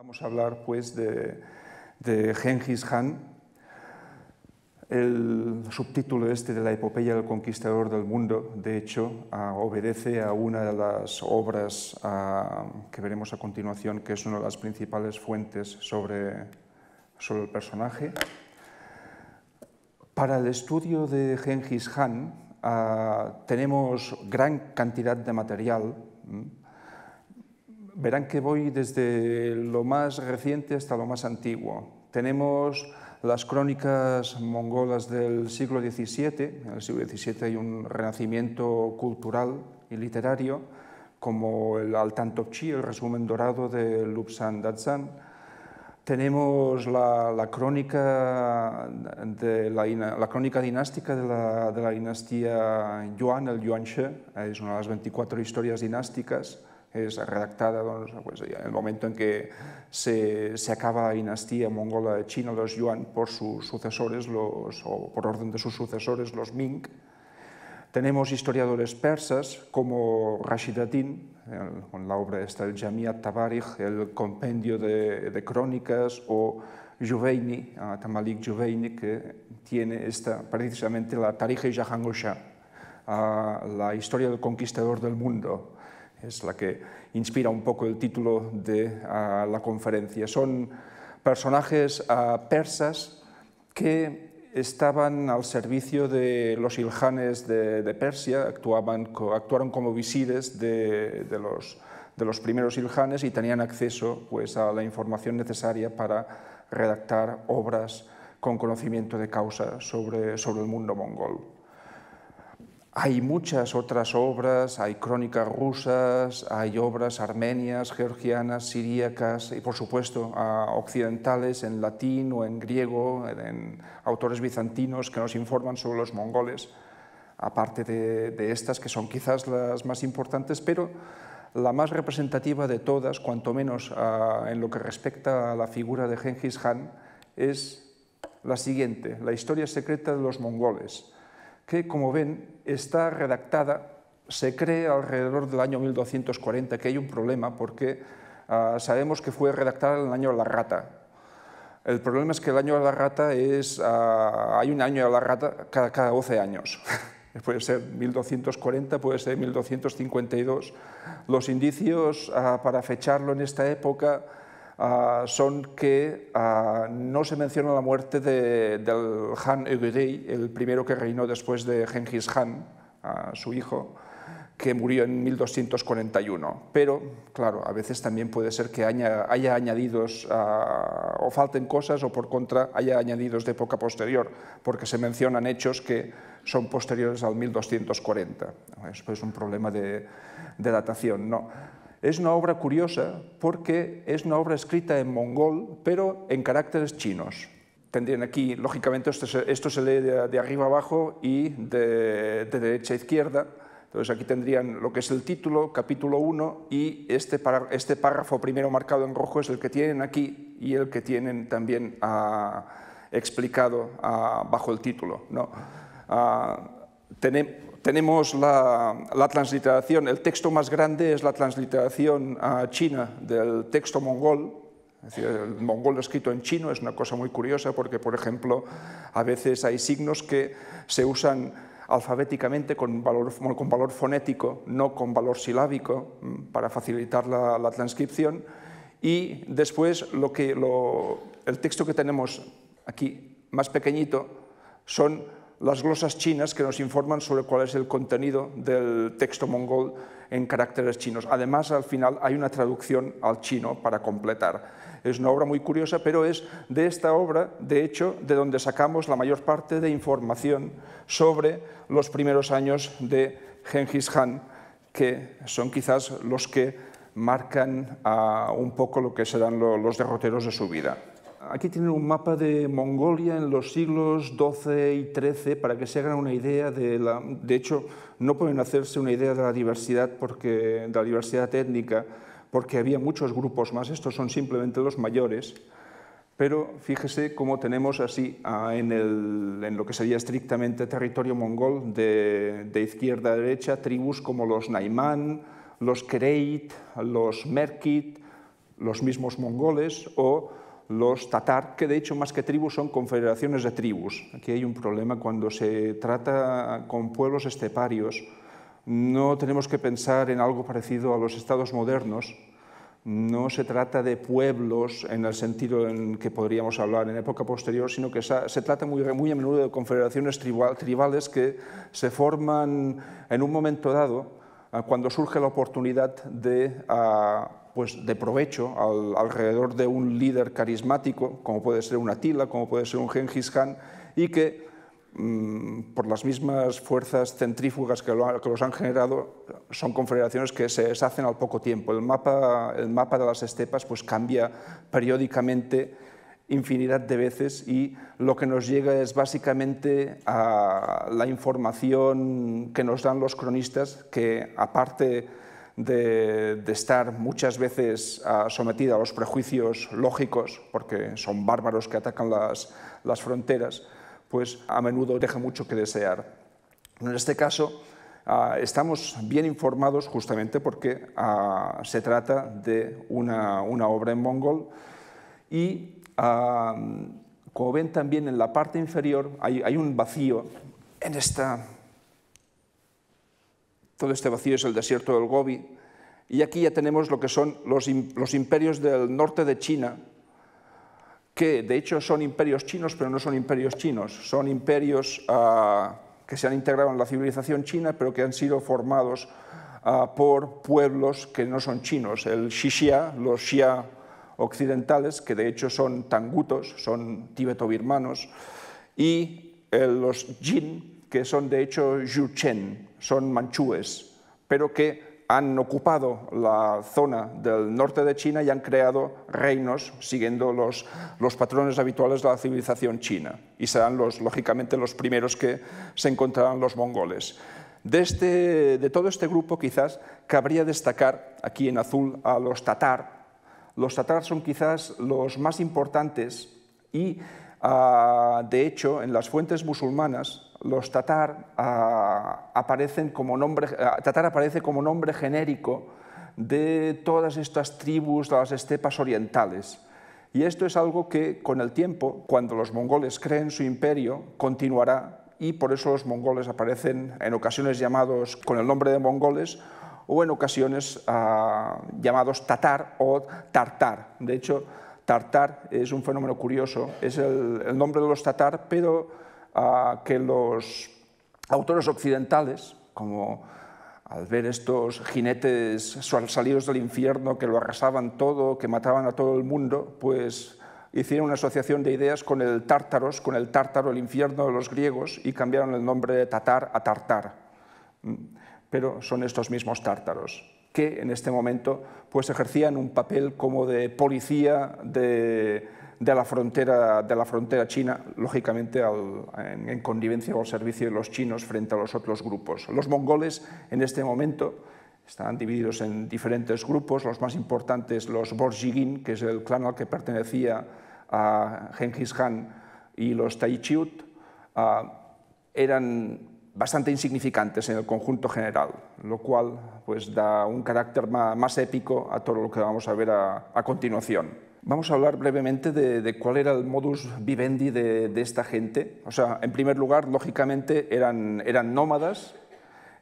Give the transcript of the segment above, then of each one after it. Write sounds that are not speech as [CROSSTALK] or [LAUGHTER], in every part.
Vamos a hablar pues de, Gengis Han. Khan, el subtítulo este de la epopeya del conquistador del mundo, de hecho, ah, obedece a una de las obras ah, que veremos a continuación, que es una de las principales fuentes sobre, sobre el personaje. Para el estudio de Gengis Khan ah, tenemos gran cantidad de material verán que voy desde lo más reciente hasta lo más antiguo. Tenemos las crónicas mongolas del siglo XVII. En el siglo XVII hay un renacimiento cultural y literario, como el Altantopchi, el resumen dorado de Lubsan Dazan. Tenemos la, la crónica dinástica de la, de la dinastía Yuan, el Yuan She, es una de las 24 historias dinásticas es redactada pues, en el momento en que se, acaba la dinastía mongola de China, los Yuan, por sus sucesores, los, por orden de sus sucesores, los Ming. Tenemos historiadores persas como Rashid din con la obra esta, el Jamiat Tabarij, el compendio de, crónicas, o Juveini, Tamalik Juveini, que tiene esta, precisamente la Tarija y Jahangosha, la historia del conquistador del mundo, es la que inspira un poco el título de la conferencia. Son personajes ah, persas que estaban al servicio de los ilhanes de, Persia, actuaron como visires de, los, primeros iljanes y tenían acceso pues, a la información necesaria para redactar obras con conocimiento de causa sobre el mundo mongol. Hay muchas otras obras, hay crónicas rusas, hay obras armenias, georgianas, siríacas y por supuesto occidentales en latín o en griego, en autores bizantinos que nos informan sobre los mongoles, aparte de, estas que son quizás las más importantes, pero la más representativa de todas, cuanto menos en lo que respecta a la figura de Genghis Khan, es la siguiente, la historia secreta de los mongoles que, como ven, está redactada, se cree alrededor del año 1240, que hay un problema porque ah, sabemos que fue redactada en el año de la rata. El problema es que el año de la rata es, ah, hay un año de la rata cada, cada 12 años. [LAUGHS] puede ser 1240, puede ser 1252. Los indicios ah, para fecharlo en esta época Ah, son que ah, no se menciona la muerte de, del Han Ögedei, el primero que reinó después de Genghis Khan, ah, su hijo, que murió en 1241. Pero, claro, a veces también puede ser que haya, añadidos o falten cosas o por contra haya añadidos de época posterior, porque se mencionan hechos que son posteriores al 1240. Es pues, un problema de, de datación. ¿no? Es una obra curiosa porque es una obra escrita en mongol, pero en caracteres chinos. Tendrían aquí, lógicamente, esto se, lee de, arriba abajo y de, derecha a izquierda. Entonces aquí tendrían lo que es el título, capítulo 1, y este, este párrafo primero marcado en rojo es el que tienen aquí y el que tienen también ah, explicado ah, bajo el título. ¿no? Ah, tenemos, tenemos la, transliteración, el texto más grande es la transliteración a China del texto mongol, es decir, el mongol escrito en chino es una cosa muy curiosa porque, por ejemplo, a veces hay signos que se usan alfabéticamente con valor, con valor fonético, no con valor silábico, mm, para facilitar la, transcripción. Y después lo que, el texto que tenemos aquí, más pequeñito, son las glosas chinas que nos informan sobre cuál es el contenido del texto mongol en caracteres chinos. Además, al final hay una traducción al chino para completar. Es una obra muy curiosa, pero es de esta obra, de hecho, de donde sacamos la mayor parte de información sobre los primeros años de Genghis Khan, que son quizás los que marcan ah, un poco lo que serán los derroteros de su vida. Aquí tienen un mapa de Mongolia en los siglos XII y XIII para que se hagan una idea de la... De hecho, no pueden hacerse una idea de la diversidad, porque, de la diversidad étnica, porque había muchos grupos más. Estos son simplemente los mayores. Pero fíjese cómo tenemos así ah, en, lo que sería estrictamente territorio mongol, de, izquierda a derecha, tribus como los Naiman, los Kereit, los Merkit, los mismos mongoles o los tatar, que de hecho más que tribus son confederaciones de tribus. Aquí hay un problema cuando se trata con pueblos esteparios. No tenemos que pensar en algo parecido a los estados modernos. No se trata de pueblos en el sentido en que podríamos hablar en época posterior, sino que se trata muy, a menudo de confederaciones tribales que se forman en un momento dado cuando surge la oportunidad de, pues de provecho alrededor de un líder carismático, como puede ser un Atila, como puede ser un Genghis Khan, y que mm, por las mismas fuerzas centrífugas que, que, los han generado, son confederaciones que se deshacen al poco tiempo. El mapa, el mapa de las estepas pues, cambia periódicamente infinidad de veces y lo que nos llega es básicamente a la información que nos dan los cronistas, que aparte de, de, estar muchas veces ah, sometida a los prejuicios lógicos, porque son bárbaros que atacan las, las fronteras, pues a menudo deja mucho que desear. En este caso, ah, estamos bien informados justamente porque ah, se trata de una, una obra en mongol y como ven también en la parte inferior hay, un vacío en esta... Todo este vacío es el desierto del Gobi. Y aquí ya tenemos lo que son los, imperios del norte de China, que de hecho son imperios chinos, pero no son imperios chinos, son imperios ah, que se han integrado en la civilización china, pero que han sido formados ah, por pueblos que no son chinos, el Xixia, los Xia occidentales, que de hecho son tangutos, son tibeto-birmanos, y eh, los jin, que son de hecho yuchen, son manchúes, pero que han ocupado la zona del norte de China y han creado reinos siguiendo los, los patrones habituales de la civilización china. Y serán, los, lógicamente, los primeros que se encontrarán los mongoles. De, este, de, todo este grupo quizás cabría destacar aquí en azul a los tatar, los tatar son quizás los más importantes y, ah, de hecho, en las fuentes musulmanas, los tatar, ah, aparecen como nombre, ah, aparece como nombre genérico de todas estas tribus de las estepas orientales. Y esto es algo que con el tiempo, cuando los mongoles creen su imperio, continuará y por eso los mongoles aparecen en ocasiones llamados con el nombre de mongoles o en ocasiones ah, llamados tatar o tartar. De hecho, tartar es un fenómeno curioso, es el, nombre de los tatar, pero ah, que los autores occidentales, como al ver estos jinetes salidos del infierno que lo arrasaban todo, que mataban a todo el mundo, pues hicieron una asociación de ideas con el tártaros, con el tártaro, el infierno de los griegos, y cambiaron el nombre de tatar a tartar pero son estos mismos tártaros que en este momento pues ejercían un papel como de policía de, de la, frontera, de la frontera china, lógicamente en, connivencia o al servicio de los chinos frente a los otros grupos. Los mongoles en este momento estaban divididos en diferentes grupos, los más importantes los Borjigin, que es el clan al que pertenecía a Genghis Khan, y los Taichiut, ah, eran bastante insignificantes en el conjunto general, lo cual pues, da un carácter más épico a todo lo que vamos a ver a, continuación. Vamos a hablar brevemente de, cuál era el modus vivendi de, esta gente. O sea, en primer lugar, lógicamente, eran, eran nómadas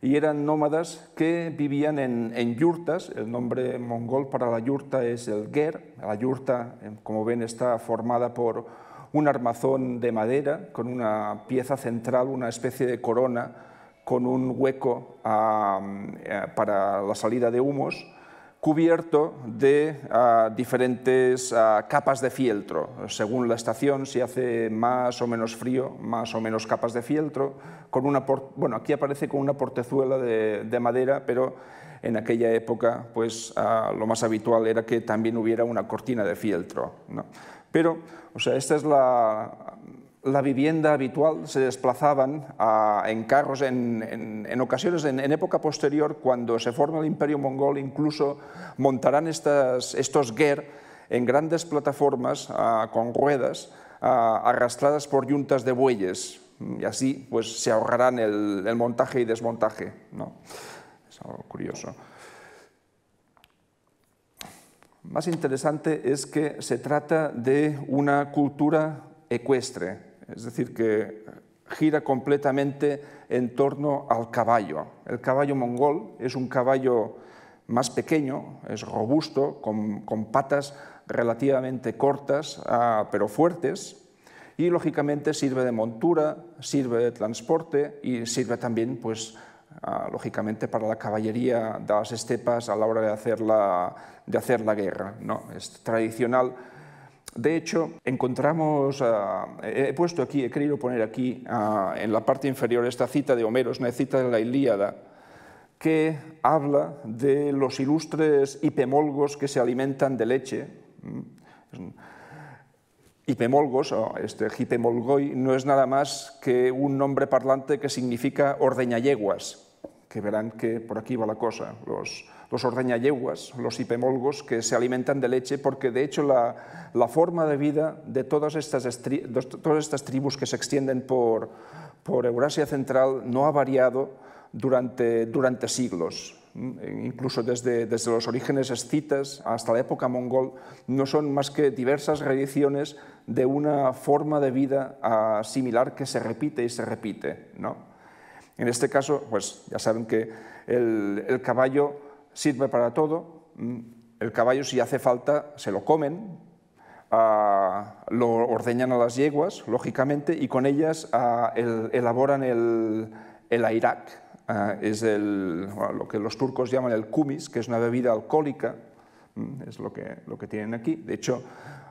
y eran nómadas que vivían en, en, yurtas. El nombre mongol para la yurta es el ger. La yurta, eh, como ven, está formada por un armazón de madera con una pieza central, una especie de corona con un hueco ah, eh, para la salida de humos, cubierto de ah, diferentes ah, capas de fieltro. Según la estación, si hace más o menos frío, más o menos capas de fieltro. Con una bueno, aquí aparece con una portezuela de, madera, pero en aquella época pues, lo más habitual era que también hubiera una cortina de fieltro. Pero, o sea, esta es la, vivienda habitual, se desplazaban en carros en, ocasiones, en, época posterior, cuando se forma el imperio mongol, incluso montarán estos ger en grandes plataformas ah, con ruedas ah, arrastradas por yuntas de bueyes, y así pues, se ahorrarán el, montaje y desmontaje. ¿no? Es algo curioso más interesante es que se trata de una cultura ecuestre, es decir, que gira completamente en torno al caballo. El caballo mongol es un caballo más pequeño, es robusto, con, patas relativamente cortas, ah, pero fuertes, y lógicamente sirve de montura, sirve de transporte y sirve también pues, Ah, lógicamente para la caballería de las estepas a la hora de hacer la, de hacer la guerra. ¿no? Es tradicional. De hecho, encontramos, ah, he puesto aquí, he querido poner aquí ah, en la parte inferior esta cita de Homero, es una cita de la Ilíada, que habla de los ilustres hipemolgos que se alimentan de leche. Hipemolgos, este hipemolgoi, no es nada más que un nombre parlante que significa yeguas que verán que por aquí va la cosa, los, los ordeñayeguas, los hipemolgos que se alimentan de leche, porque de hecho la, la forma de vida de todas estas, todas estas tribus que se extienden por, por Eurasia Central no ha variado durante, durante siglos. Mm, incluso desde, desde los orígenes escitas hasta la época mongol, no son más que diversas reediciones de una forma de vida ah, similar que se repite y se repite. ¿no? En este caso, pues ya saben que el, caballo sirve para todo. Mm, el caballo, si hace falta, se lo comen, ah, lo ordeñan a las yeguas, lógicamente, y con ellas ah, elaboran el, el ah, es lo que los turcos llaman el kumis, que es una bebida alcohólica, mm, es lo que, lo que tienen aquí. De hecho,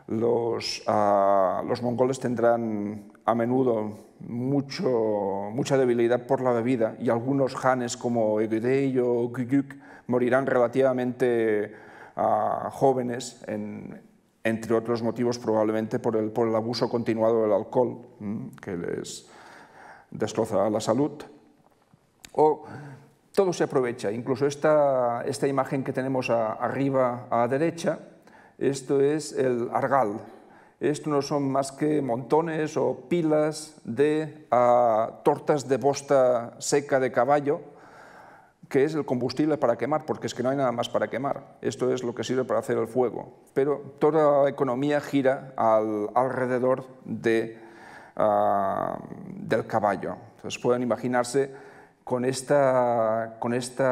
los, los mongoles tendrán a menudo mucho, mucha debilidad por la bebida y algunos hanes como Egudei o Gyuk morirán relativamente ah, jóvenes, entre otros motivos probablemente por el, por el abuso continuado del alcohol, mm, que les destroza la salud. O todo se aprovecha, incluso esta, esta imagen que tenemos arriba a derecha, esto es el argal, esto no son más que montones o pilas de ah, tortas de bosta seca de caballo, que es el combustible para quemar, porque es que no hay nada más para quemar. Esto es lo que sirve para hacer el fuego. Pero toda la economía gira al, alrededor de, ah, del caballo. Entonces pueden imaginarse con, esta, con este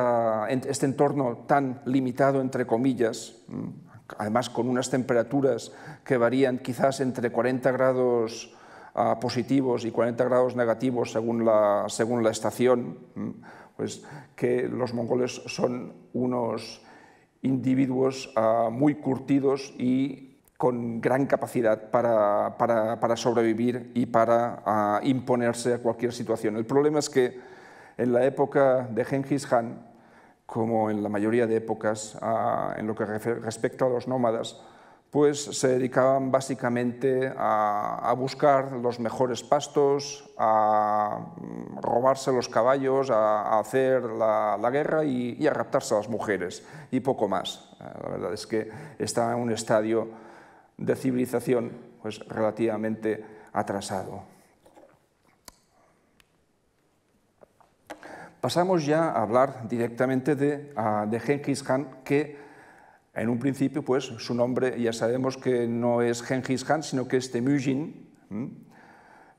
entorno tan limitado, entre comillas, mm, además con unas temperaturas que varían quizás entre 40 grados ah, positivos y 40 grados negativos según la, estación, mm, pues que los mongoles son unos individuos ah, muy curtidos y con gran capacidad para, sobrevivir y para ah, imponerse a cualquier situación. El problema es que en la época de Genghis Khan, como en la mayoría de épocas en lo que respecta a los nómadas, pues se dedicaban básicamente a, buscar los mejores pastos, a mm, robarse los caballos, a, hacer la, guerra y, a raptarse a las mujeres, y poco más. Eh, la verdad es que estaba en un estadio de civilización pues, relativamente atrasado. Pasamos ya a hablar directamente de, ah, de Genghis Khan, que en un principio, pues, su nombre ya sabemos que no es Genghis Khan, sino que es Temujin.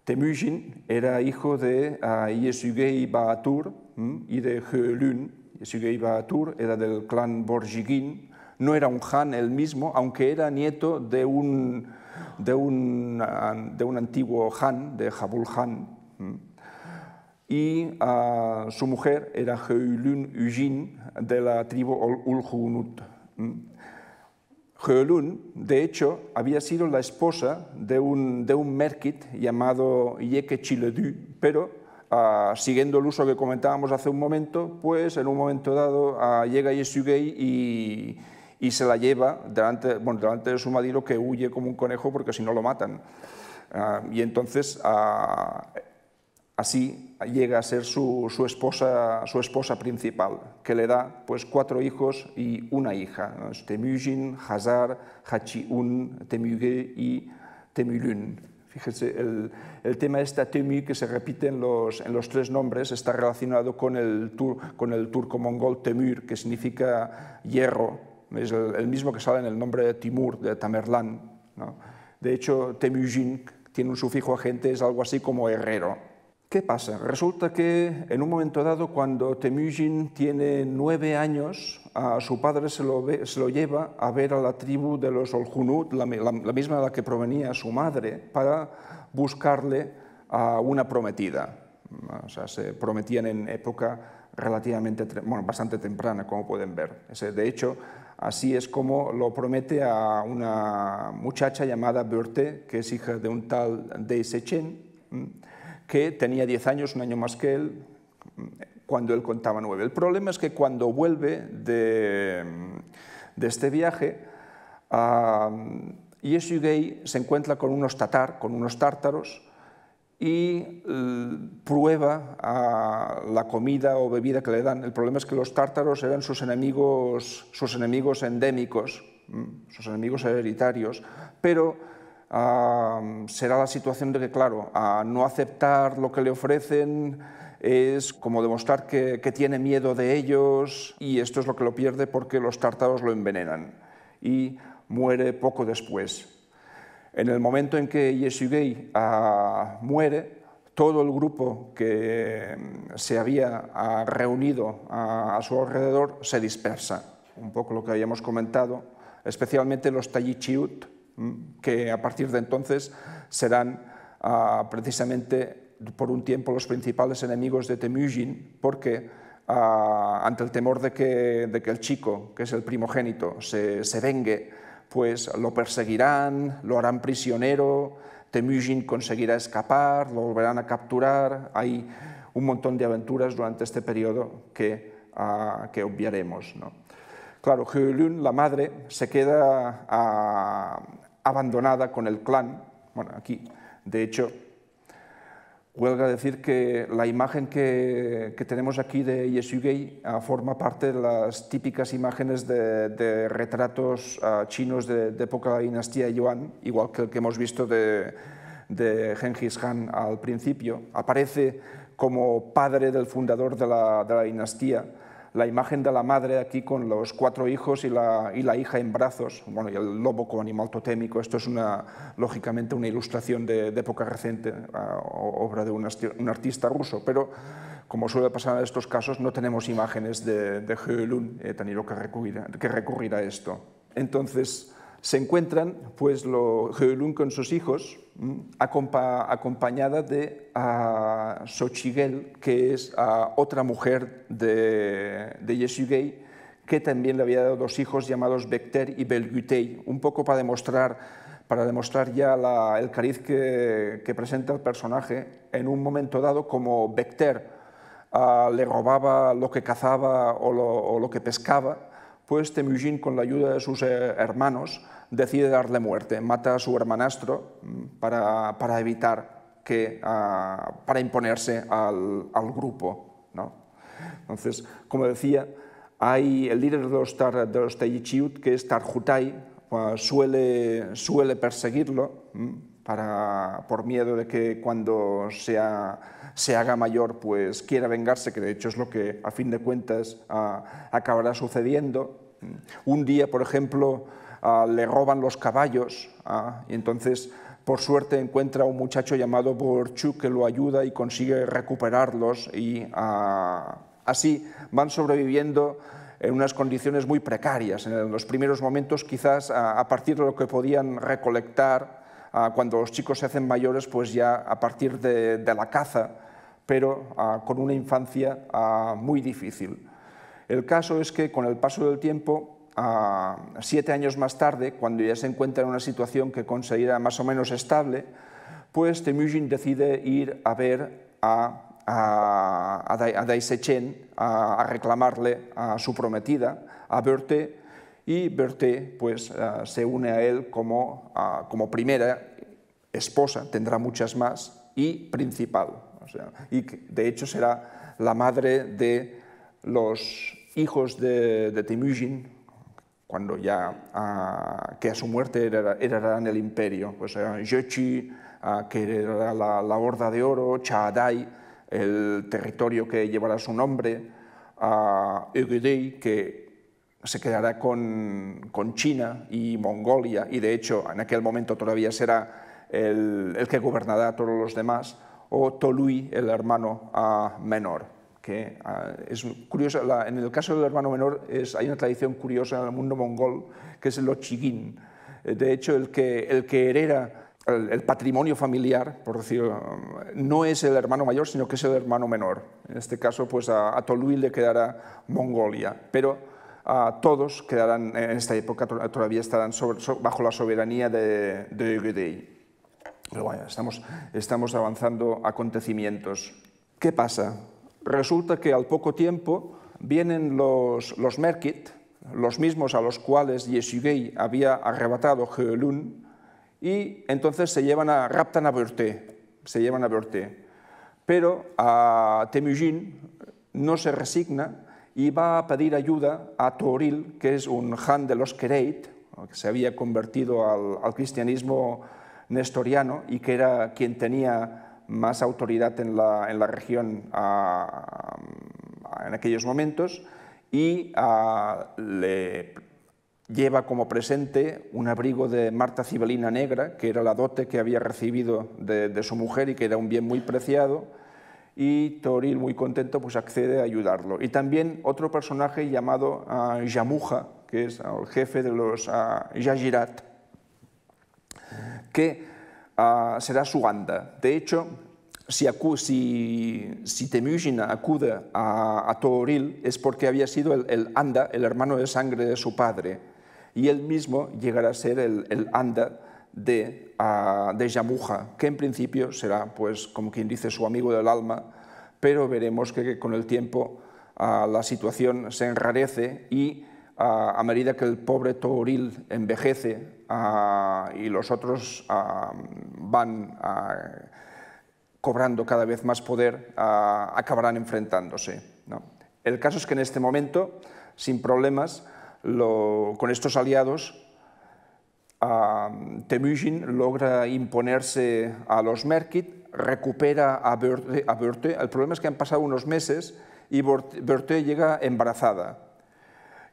Temujin era hijo de ah, Yesugei Baatur y de Heulun. Yesugei Baatur era del clan Borjigin, no era un khan él mismo, aunque era nieto de un, de un, ah, de un antiguo khan, de Jabul Khan y ah, su mujer era Heulun Ujin de la tribu Ulhunut. Heulun, mm. de hecho, había sido la esposa de un, de un merkit llamado Yeke Chiledu, pero ah, siguiendo el uso que comentábamos hace un momento, pues en un momento dado ah, llega Yesugei y, y se la lleva delante, delante de su marido que huye como un conejo porque si no lo matan. y entonces, así llega a ser su, su, esposa, su esposa principal, que le da pues, cuatro hijos y una hija, Temujin, Hazar, Hachiun, Temüge y Temulun. Fíjense, el, el, tema de esta Temü que se repite en los, en los tres nombres está relacionado con el, con el turco-mongol Temur, que significa hierro. Es el, mismo que sale en el nombre de Timur, de Tamerlán. ¿no? De hecho, Temujin tiene un sufijo agente, es algo así como herrero. ¿Qué pasa? Resulta que en un momento dado, cuando Temujin tiene nueve años, a su padre se lo, lleva a ver a la tribu de los Olhunut, la, misma de la que provenía su madre, para buscarle a una prometida. O sea, se prometían en época relativamente, bueno, bastante temprana, como pueden ver. De hecho, así es como lo promete a una muchacha llamada Berthe, que es hija de un tal Dei que tenía 10 años, un año más que él, cuando él contaba 9. El problema es que cuando vuelve de, este viaje, uh, gay se encuentra con unos tatar, con unos tártaros, y eh, prueba ah, la comida o bebida que le dan. El problema es que los tártaros eran sus enemigos, sus enemigos endémicos, mm, sus enemigos hereditarios, pero será la situación de que, claro, a no aceptar lo que le ofrecen es como demostrar que, tiene miedo de ellos y esto es lo que lo pierde porque los tártaros lo envenenan y muere poco después. En el momento en que Yeshugei ah, muere, todo el grupo que mm, se había ah, reunido ah, a, su alrededor se dispersa, un poco lo que habíamos comentado, especialmente los Tayichiut, que a partir de entonces serán ah, precisamente por un tiempo los principales enemigos de Temujin, porque ah, ante el temor de que, de que, el chico, que es el primogénito, se, se vengue, pues lo perseguirán, lo harán prisionero, Temujin conseguirá escapar, lo volverán a capturar, hay un montón de aventuras durante este periodo que, ah, que obviaremos. ¿no? Claro, Heulun, la madre, se queda a, abandonada con el clan, bueno, aquí, de hecho, huelga decir que la imagen que, tenemos aquí de Yesugei ah, forma parte de las típicas imágenes de, retratos ah, chinos de, época de la dinastía Yuan, igual que el que hemos visto de, de Genghis Khan al principio. Aparece como padre del fundador de la dinastía la imagen de la madre aquí con los cuatro hijos y la, y la hija en brazos, bueno, y el lobo como animal totémico, esto es una, lógicamente una ilustración de, época reciente, obra de un, artista ruso, pero como suele pasar en estos casos, no tenemos imágenes de, de Heulun, he eh, tenido que recurrir, que recurrir a esto. Entonces, se encuentran pues lo, Heulun con sus hijos, acompañada de a que es otra mujer de, de gay que también le había dado dos hijos llamados Becter y Belgutei, un poco para demostrar, para demostrar ya el cariz que, presenta el personaje en un momento dado como Becter ah, le robaba lo que cazaba o lo, o lo que pescaba, pues Temujin, con la ayuda de sus eh, hermanos, decide darle muerte, mata a su hermanastro mm, para, para evitar que, ah, para imponerse al, al grupo. ¿no? Entonces, como decía, hay el líder de los, que es Tarjutai, ah, suele, suele perseguirlo mm, para, por miedo de que cuando sea, se haga mayor pues quiera vengarse, que de hecho es lo que a fin de cuentas ah, acabará sucediendo. Un día, por ejemplo, Ah, le roban los caballos ah, y entonces por suerte encuentra a un muchacho llamado Borchu que lo ayuda y consigue recuperarlos y ah, así van sobreviviendo en unas condiciones muy precarias. En los primeros momentos quizás a partir de lo que podían recolectar, cuando los chicos se hacen mayores, pues ya a partir de la caza, pero con una infancia muy difícil. El caso es que con el paso del tiempo a siete años más tarde, cuando ya se encuentra en una situación que considera más o menos estable, pues Temujin decide ir a ver a, a, a Daisechen, a, reclamarle a su prometida, a Berthe, y Berthe pues, eh, se une a él como, como primera esposa, tendrá muchas más, y principal. O sea, y de hecho será la madre de los hijos de, de Temujin, cuando ya ah, que a su muerte heredarán el imperio, pues ah, ah, era que heredará la, Horda de Oro, Chaadai, el territorio que llevará su nombre, Egedei, que se quedará con, con, China y Mongolia, y de hecho en aquel momento todavía será el, el que gobernará a todos los demás, o Tolui, el hermano menor que ah, es curioso en el caso del hermano menor es, hay una tradición curiosa en el mundo mongol, que es el ochigin. Eh, de hecho, el que, el que hereda el, patrimonio familiar, por decirlo, no es el hermano mayor, sino que es el hermano menor. En este caso, pues a, Toluil le quedará Mongolia, pero a todos quedarán, en esta época todavía estarán bajo la soberanía de, de Pero bueno, estamos, estamos avanzando acontecimientos. ¿Qué pasa? resulta que al poco tiempo vienen los, los Merkit, los mismos a los cuales Yeshugei había arrebatado Geolun y entonces se llevan a raptan a Berté, se llevan a Pero a Temujin no se resigna y va a pedir ayuda a Toril, que es un han de los Kereit, que se había convertido al cristianismo nestoriano y que era quien tenía más autoridad en la, región ah, en aquellos momentos y ah, le lleva como presente un abrigo de Marta Cibelina Negra, que era la dote que había recibido de, su mujer y que era un bien muy preciado, y Toril, muy contento, pues accede a ayudarlo. Y también otro personaje llamado ah, Yamuja, que es el jefe de los Yajirat, que Ah, será su anda. De hecho, si, acu si, acude a, a, Toril es porque había sido el, Anda, el hermano de sangre de su padre, y él mismo llegará a ser el, Anda de, ah, de Yamuja, que en principio será, pues, como quien dice, su amigo del alma, pero veremos que, con el tiempo ah, la situación se enrarece y a medida que el pobre Toril envejece, Ah, y los otros ah, van ah, cobrando cada vez más poder, acabarán enfrentándose. El caso es que en este momento, sin problemas, con estos aliados, Temujin logra imponerse a los Merkit, recupera a a Berthe. El problema es que han pasado unos meses y Berthe llega embarazada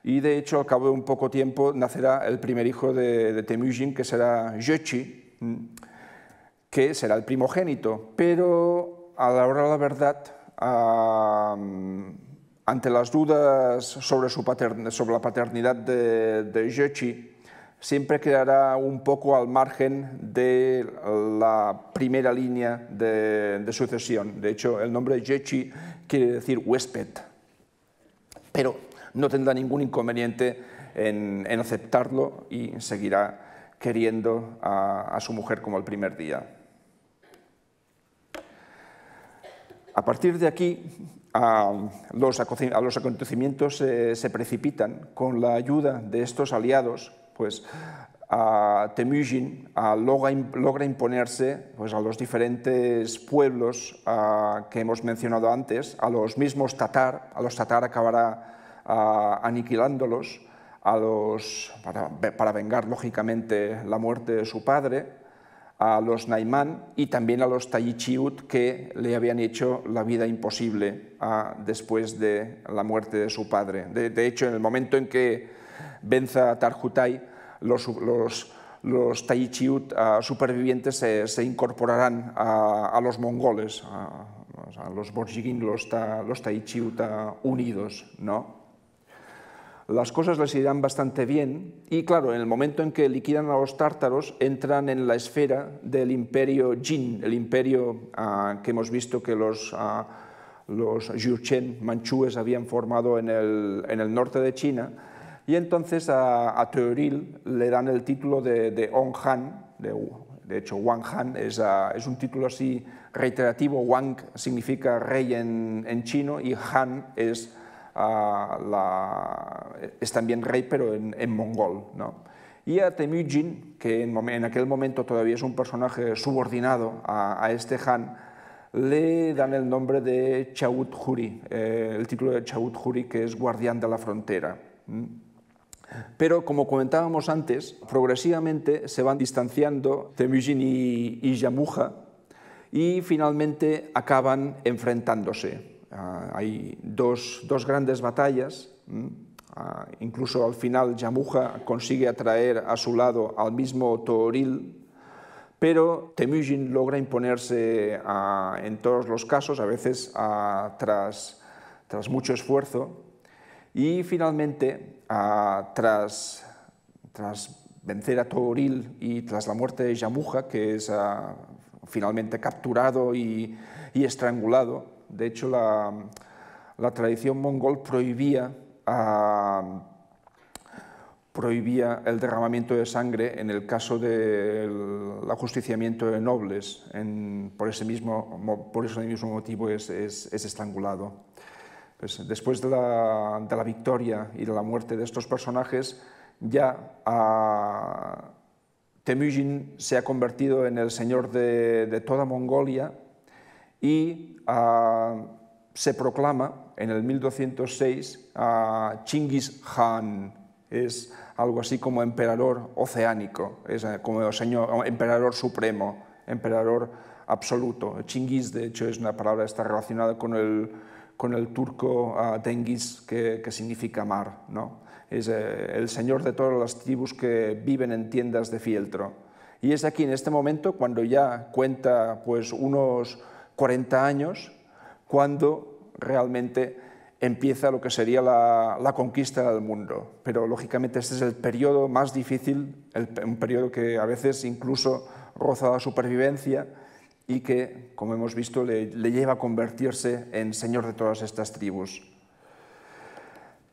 y de hecho al cabo de un poco tiempo nacerá el primer hijo de, Temujin, que será Jechi, mm, que será el primogénito, pero a la hora de la verdad, ante las dudas sobre, su sobre la paternidad de, de siempre quedará un poco al margen de la primera línea de, sucesión. De hecho, el nombre Jechi quiere decir huésped. Pero no tendrá ningún inconveniente en, aceptarlo y seguirá queriendo a, su mujer como el primer día. A partir de aquí, los, acontecimientos eh, se, precipitan con la ayuda de estos aliados, pues a Temujin logra, imponerse pues, a los diferentes pueblos que hemos mencionado antes, a los mismos tatar, a los tatar acabará aniquilándolos a los, para, vengar lógicamente la muerte de su padre, a los Naimán y también a los Tayichiut que le habían hecho la vida imposible después de la muerte de su padre. De, hecho, en el momento en que venza Tarjutai, los, los los ah, supervivientes se, incorporarán a, los mongoles, a, los Borjigin, los, los ah, unidos, ¿no? las cosas les irán bastante bien y claro, en el momento en que liquidan a los tártaros entran en la esfera del imperio Jin, el imperio ah, que hemos visto que los, ah, los Jurchen manchúes habían formado en el, norte de China y entonces a, a Teoril le dan el título de, Ong Han, de, hecho Wang Han ah, es, un título así reiterativo, Wang significa rey en chino y Han es es también rey, pero en, mongol. Y a Temujin, que en, aquel momento todavía es un personaje subordinado a, este Han, le dan el nombre de Chaudhuri, eh, el título de Chaudhuri, que es guardián de la frontera. Pero, como comentábamos antes, progresivamente se van distanciando Temujin y Yamuja y finalmente acaban enfrentándose. Ah, hay dos, grandes batallas. Ah, incluso al final Yamuja consigue atraer a su lado al mismo Toril, pero Temujin logra imponerse ah, en todos los casos, a veces tras, mucho esfuerzo, y finalmente, tras, vencer a Toril y tras la muerte de Yamuja, que es finalmente capturado y estrangulado, de hecho, la, tradición mongol prohibía, ah, prohibía, el derramamiento de sangre en el caso del ajusticiamiento de nobles. por, ese mismo, por mismo motivo es, estrangulado. Pues, después de la, victoria y de la muerte de estos personajes, ya Temüjin ah, Temujin se ha convertido en el señor de toda Mongolia y ah, se proclama en el 1206 a Chinggis Khan, es algo así como emperador oceánico, es eh, como señor, emperador supremo, emperador absoluto. Chinggis, de hecho, es una palabra está relacionada con el, con el turco uh, que, significa mar. ¿no? Es eh, el señor de todas las tribus que viven en tiendas de fieltro. Y es aquí, en este momento, cuando ya cuenta pues, unos 40 años, cuando realmente empieza lo que sería la, conquista del mundo. Pero lógicamente este es el periodo más difícil, un periodo que a veces incluso roza la supervivencia y que, como hemos visto, le, lleva a convertirse en señor de todas estas tribus.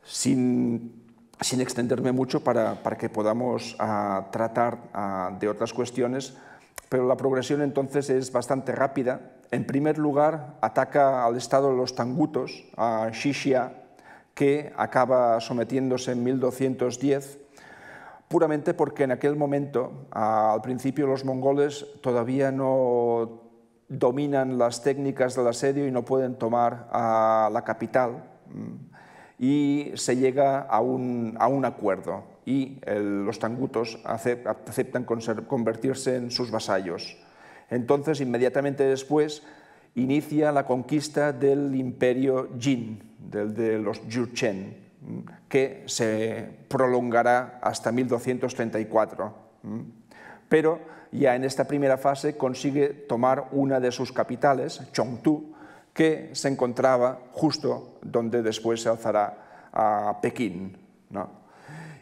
Sin, extenderme mucho para, que podamos ah, tratar ah, de otras cuestiones, pero la progresión entonces es bastante rápida en primer lugar, ataca al estado de los tangutos, a Xixia, que acaba sometiéndose en 1210, puramente porque en aquel momento, al principio, los mongoles todavía no dominan las técnicas del asedio y no pueden tomar la capital. Mm, y se llega a un, acuerdo y los tangutos aceptan convertirse en sus vasallos. Entonces, inmediatamente después, inicia la conquista del imperio Jin, del de los Jurchen, que se prolongará hasta 1234. Pero ya en esta primera fase consigue tomar una de sus capitales, Chongtu, que se encontraba justo donde después se alzará a Pekín.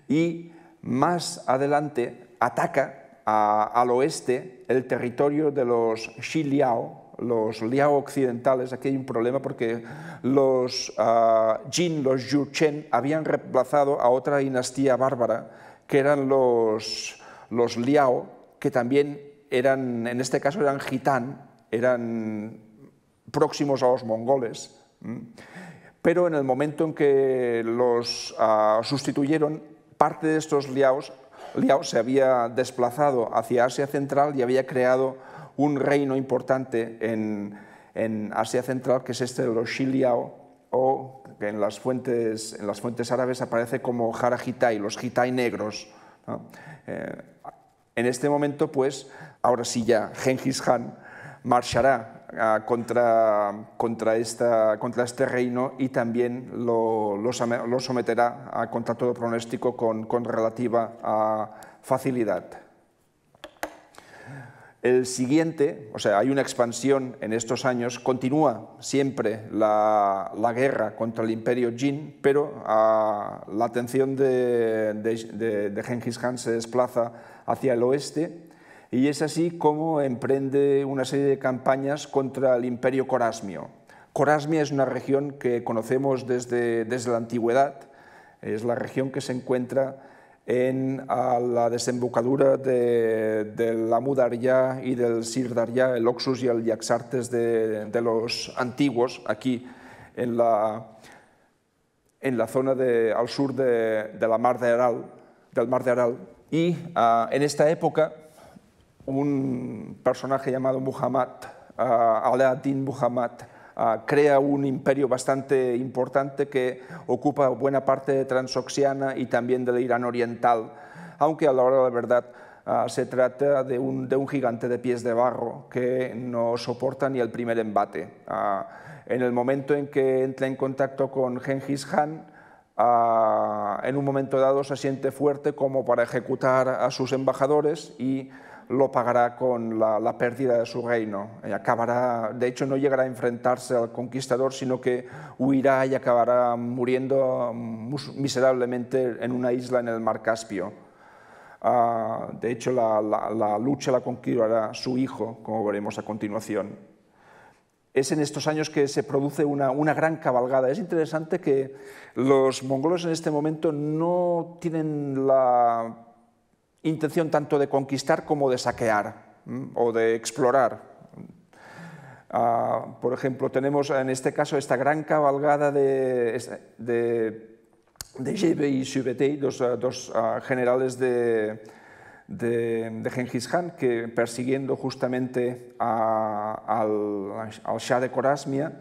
Y más adelante ataca al oeste, el territorio de los Xi Liao, los Liao occidentales, aquí hay un problema porque los ah, Jin, los Chen, habían reemplazado a otra dinastía bárbara, que eran los, los Liao, que también eran, en este caso eran gitán, eran próximos a los mongoles. Pero en el momento en que los ah, sustituyeron, parte de estos Liaos Liao se había desplazado hacia Asia Central y había creado un reino importante en, Asia Central, que es este de los Xi Liao, o que en las fuentes, en las fuentes árabes aparece como Jara Hitai, los Hitai negros. Eh, en este momento, pues, ahora sí ya, Genghis Khan marchará contra, contra, esta, contra este reino y también lo, someterá a contra todo pronóstico con, relativa facilidad. El siguiente, o sea, hay una expansión en estos años, continúa siempre la, guerra contra el imperio Jin, pero la atención de, de, Khan se desplaza hacia el oeste y es así como emprende una serie de campañas contra el imperio corasmio. Corasmia es una región que conocemos desde, desde la antigüedad, es la región que se encuentra en a la desembocadura de, de la y del Sirdarya, el Oxus y el Yaxartes de, de los antiguos, aquí en la, en la zona al sur de, la mar de Aral, del mar de Aral. Y ah, en esta época un personaje llamado Muhammad, uh, Muhammad, ah, crea un imperio bastante importante que ocupa buena parte de Transoxiana y también del Irán oriental, aunque a la hora de la verdad ah, se trata de un, de un, gigante de pies de barro que no soporta ni el primer embate. en el momento en que entra en contacto con Genghis Khan, en un momento dado se siente fuerte como para ejecutar a sus embajadores y lo pagará con la, pérdida de su reino. Y eh, acabará, de hecho, no llegará a enfrentarse al conquistador, sino que huirá y acabará muriendo mm, miserablemente en una isla en el mar Caspio. Ah, de hecho, la, lucha la conquistará su hijo, como veremos a continuación. Es en estos años que se produce una, una, gran cabalgada. Es interesante que los mongoles en este momento no tienen la intención tanto de conquistar como de saquear o de explorar. Ah, por ejemplo, tenemos en este caso esta gran cabalgada de, de, Jebe y Subetei, dos, ah, ah, generales de, de, Genghis Khan, que persiguiendo justamente al, al Shah de Corasmia,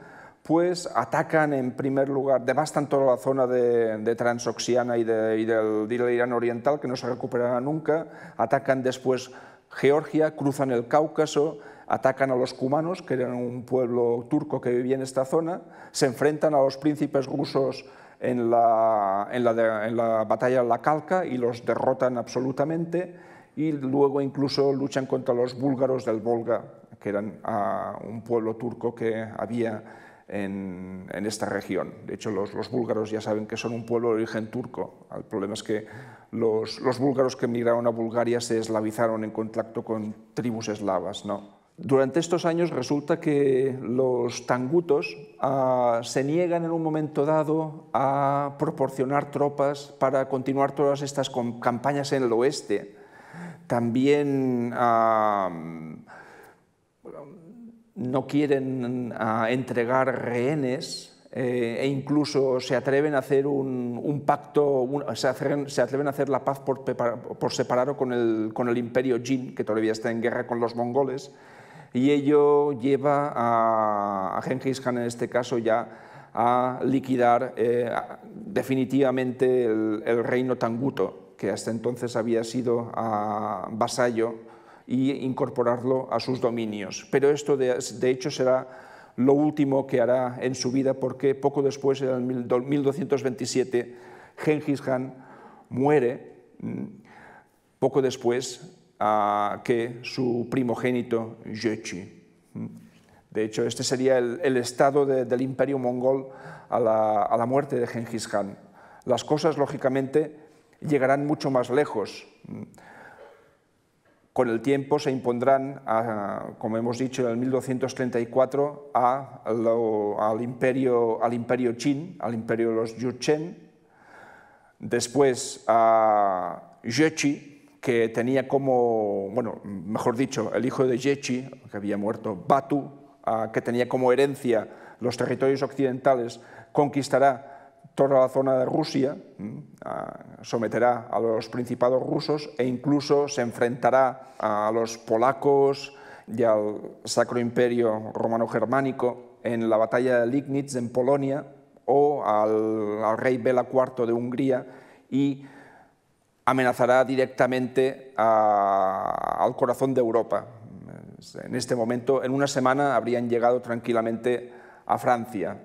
pues atacan en primer lugar, devastan toda la zona de, Transoxiana y, de, del, Irán Oriental, que no se recuperará nunca, atacan después Georgia, cruzan el Cáucaso, atacan a los cumanos, que eran un pueblo turco que vivía en esta zona, se enfrentan a los príncipes rusos en la, batalla de la Calca y los derrotan absolutamente, y luego incluso luchan contra los búlgaros del Volga, que eran ah, un pueblo turco que había en, esta región. De hecho, los, búlgaros ya saben que son un pueblo de origen turco. El problema es que los, búlgaros que emigraron a Bulgaria se eslavizaron en contacto con tribus eslavas. Durante estos años resulta que los tangutos ah, se niegan en un momento dado a proporcionar tropas para continuar todas estas campañas en el oeste. También ah, no quieren ah, entregar rehenes eh, e incluso se atreven a hacer un, pacto, se, atreven, a hacer la paz por, por separado con el, imperio Jin, que todavía está en guerra con los mongoles, y ello lleva a, a Genghis Khan en este caso ya a liquidar eh, definitivamente el, reino Tanguto, que hasta entonces había sido ah, vasallo y incorporarlo a sus dominios. Pero esto, de, hecho, será lo último que hará en su vida porque poco después, en el 1227, Genghis Khan muere, mm, poco después que su primogénito Yechi. Mm. De hecho, este sería el, estado del imperio mongol a la, a la, muerte de Genghis Khan. Las cosas, lógicamente, llegarán mucho más lejos. Mm. Con el tiempo se impondrán, como hemos dicho, en el 1234 al, imperio, al imperio Qin, al imperio de los Yuchen, después a Jechi, que tenía como, bueno, mejor dicho, el hijo de Yechi, que había muerto, Batu, que tenía como herencia los territorios occidentales, conquistará toda la zona de Rusia, someterá a los principados rusos e incluso se enfrentará a los polacos y al Sacro Imperio Romano-Germánico en la batalla de Lignitz en Polonia o al, rey Bela IV de Hungría y amenazará directamente al corazón de Europa. En este momento, en una semana, habrían llegado tranquilamente a Francia,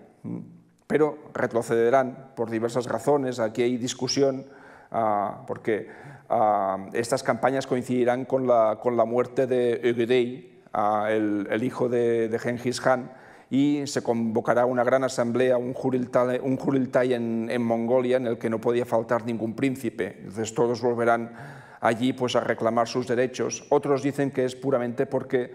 pero retrocederán por diversas razones. Aquí hay discusión Ah, porque ah, estas campañas coincidirán con la, con la muerte de Ögedei, ah, el, hijo de, de Genghis Khan, y se convocará una gran asamblea, un Juriltai, en, Mongolia en el que no podía faltar ningún príncipe. Entonces todos volverán allí pues, a reclamar sus derechos. Otros dicen que es puramente porque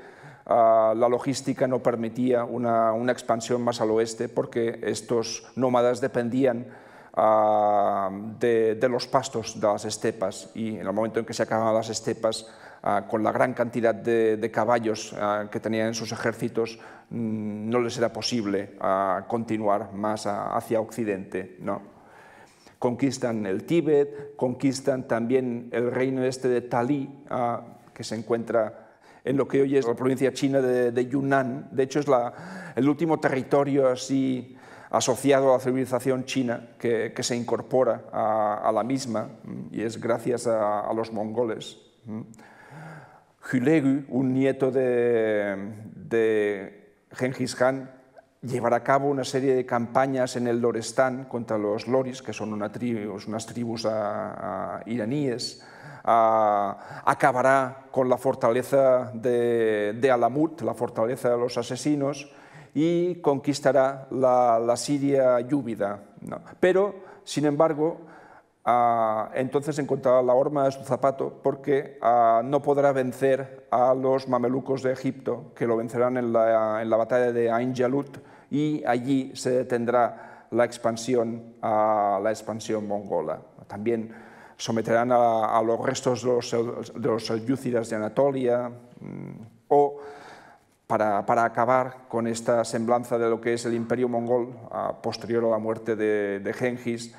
la logística no permitía una, una, expansión más al oeste, porque estos nómadas dependían Ah, de, los pastos de las estepas y en el momento en que se acababan las estepas, ah, con la gran cantidad de, caballos ah, que tenían en sus ejércitos, mm, no les era posible continuar más hacia occidente. ¿no? Conquistan el Tíbet, conquistan también el reino este de Talí, que se encuentra en lo que hoy es la provincia china de, Yunnan. De hecho, es el último territorio así asociado a la civilización china que, se incorpora a, la misma mm, y es gracias a, los mongoles. Mm. Hulegu, un nieto de, de Genghis Khan, llevará a cabo una serie de campañas en el Lorestán contra los loris, que son unas tribus iraníes. acabará con la fortaleza de Alamut, la fortaleza de los asesinos, y conquistará la, Siria llúvida. Pero, sin embargo, ah, entonces encontrará la horma de su zapato porque ah, no podrá vencer a los mamelucos de Egipto, que lo vencerán en la, batalla de Ain Jalut, y allí se detendrá la expansión, ah, la expansión mongola. También someterán a, los restos de los, de de Anatolia mm, o para, acabar con esta semblanza de lo que es el imperio mongol ah, posterior a la muerte de, de Genghis.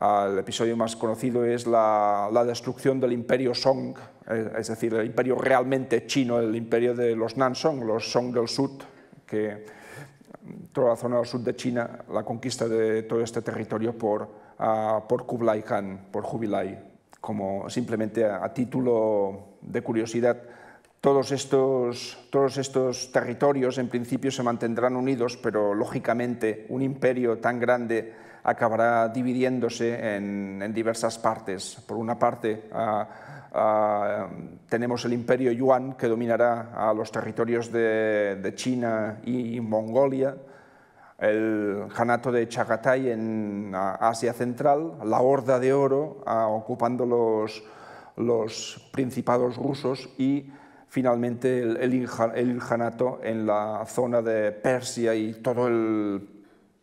Ah, el episodio más conocido es la, destrucción del imperio Song, eh, es decir, el imperio realmente chino, el imperio de los Nansong, los Song del Sud, que mm, toda la zona del sur de China, la conquista de todo este territorio por, ah, Kublai Khan, por Jubilai, como simplemente a título de curiosidad. Todos estos, todos estos territorios en principio se mantendrán unidos, pero lógicamente un imperio tan grande acabará dividiéndose en, diversas partes. Por una parte, tenemos el imperio Yuan, que dominará a los territorios de, China y Mongolia, el Janato de Chagatai en Asia Central, la Horda de Oro ocupando los, los, principados rusos y finalmente el, el Ilhanato en la zona de Persia y todo el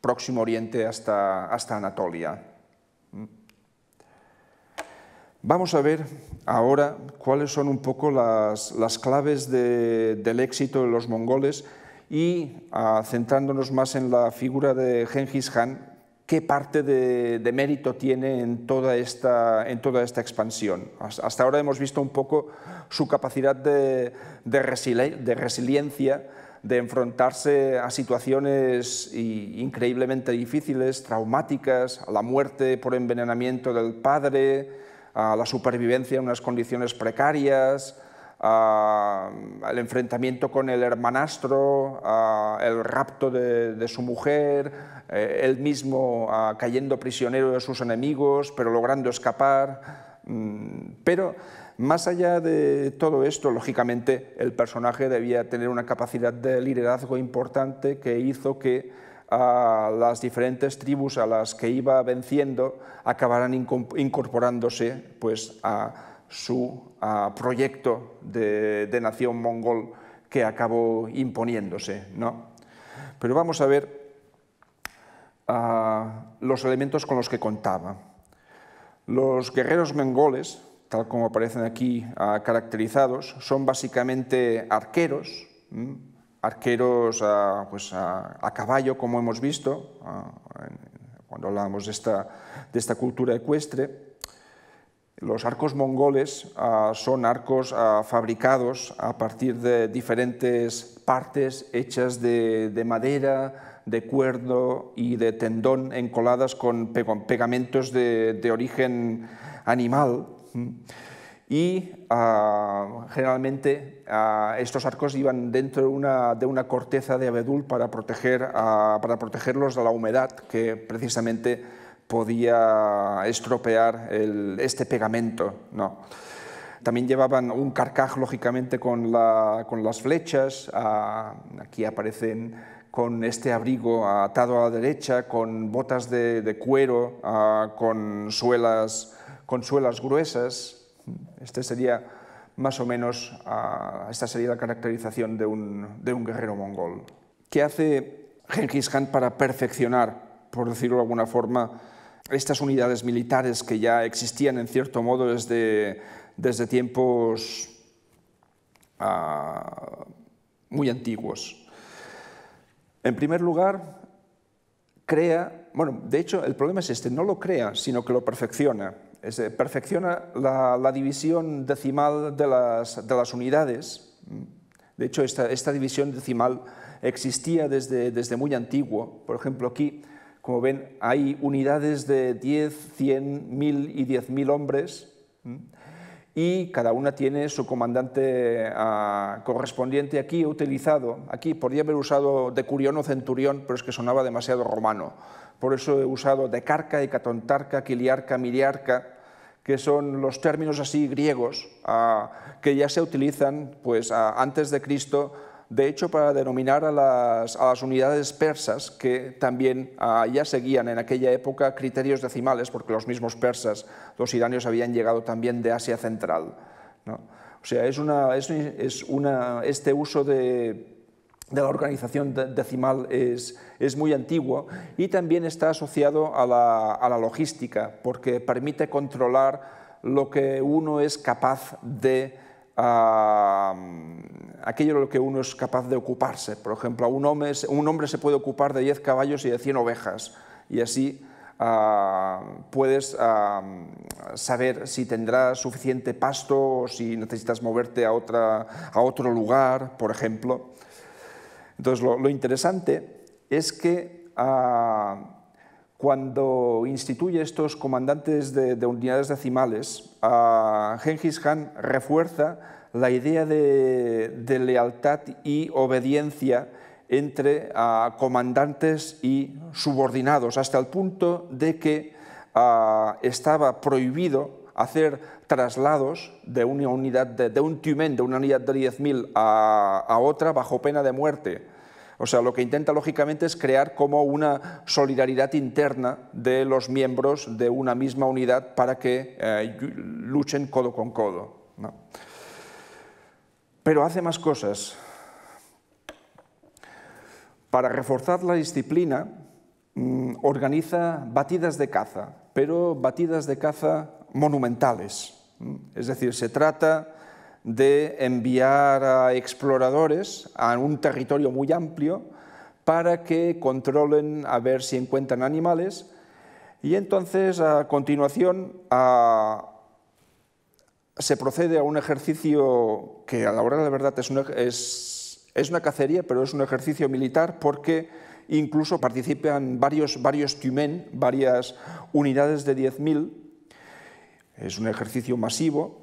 Próximo Oriente hasta, hasta Anatolia. Mm. Vamos a ver ahora cuáles son un poco las, claves del éxito de los mongoles y ah, centrándonos más en la figura de Genghis Khan, qué parte de, mérito tiene en toda, esta, en toda esta expansión. Hasta ahora hemos visto un poco su capacidad de, de resiliencia, de enfrentarse a situaciones increíblemente difíciles, traumáticas, a la muerte por envenenamiento del padre, a la supervivencia en unas condiciones precarias, el ah, enfrentamiento con el hermanastro, ah, el rapto de, su mujer, eh, él mismo ah, cayendo prisionero de sus enemigos, pero logrando escapar. Mm, pero más allá de todo esto, lógicamente, el personaje debía tener una capacidad de liderazgo importante que hizo que a las diferentes tribus a las que iba venciendo acabaran incorporándose pues, a, su ah, proyecto de, nación mongol que acabó imponiéndose. Pero vamos a ver ah, los elementos con los que contaba. Los guerreros mongoles, tal como aparecen aquí ah, caracterizados, son básicamente arqueros, arqueros pues, a caballo, como hemos visto, cuando hablamos de esta cultura ecuestre, los arcos mongoles ah, son arcos ah, fabricados a partir de diferentes partes hechas de, madera, de cuerdo y de tendón encoladas con pegamentos de, origen animal. Y ah, generalmente estos arcos iban dentro de una, corteza de abedul para protegerlos de la humedad que precisamente podía estropear este pegamento. No. También llevaban un carcaj, lógicamente, con, las flechas. Ah, aquí aparecen con este abrigo atado a la derecha, con botas de, cuero, ah, con, suelas, gruesas. Este sería más o menos, ah, esta sería la caracterización de un, de un guerrero mongol. ¿Qué hace Genghis Khan para perfeccionar, por decirlo de alguna forma, estas unidades militares que ya existían en cierto modo desde, tiempos ah, muy antiguos. En primer lugar, crea, bueno, de hecho el problema es este, no lo crea, sino que lo perfecciona. perfecciona la, división decimal de las, unidades. De hecho, esta, división decimal existía desde muy antiguo. Por ejemplo, aquí como ven, hay unidades de 10, 100, 1000 y 10.000 hombres y cada una tiene su comandante ah, correspondiente. Aquí he utilizado, aquí podría haber usado decurión o centurión, pero es que sonaba demasiado romano. Por eso he usado decarca, hecatontarca, quiliarca, miliarca, que son los términos así griegos ah, que ya se utilizan pues, ah, antes de Cristo de hecho, para denominar a las, unidades persas, que también ya seguían en aquella época criterios decimales, porque los mismos persas, los iranios, habían llegado también de Asia Central. O sea, es, una, es, este uso de, la organización decimal es, es, muy antiguo y también está asociado a la, logística, porque permite controlar lo que uno es capaz de a mm, aquello en lo que uno es capaz de ocuparse. Por ejemplo, un hombre, un hombre se puede ocupar de 10 caballos y de 100 ovejas, y así ah, puedes ah, saber si tendrás suficiente pasto o si necesitas moverte a, otra, a otro lugar, por ejemplo. Entonces, lo, interesante es que ah, cuando instituye estos comandantes de, unidades decimales, a Khan refuerza la idea de, lealtad y obediencia entre comandantes y subordinados, hasta el punto de que estaba prohibido hacer traslados de una unidad, de, un tiumen, de una unidad de 10.000 a otra bajo pena de muerte o sea, lo que intenta lógicamente es crear como una solidaridad interna de los miembros de una misma unidad para que eh, luchen codo con codo. Pero hace más cosas. Para reforzar la disciplina, mm, organiza batidas de caza, pero batidas de caza monumentales. Es decir, se trata de enviar a exploradores a un territorio muy amplio para que controlen a ver si encuentran animales y entonces a continuación se procede a un ejercicio que a la hora de la verdad es una, cacería, pero es un ejercicio militar porque incluso participan varios, varios tumen, varias unidades de 10.000. Es un ejercicio masivo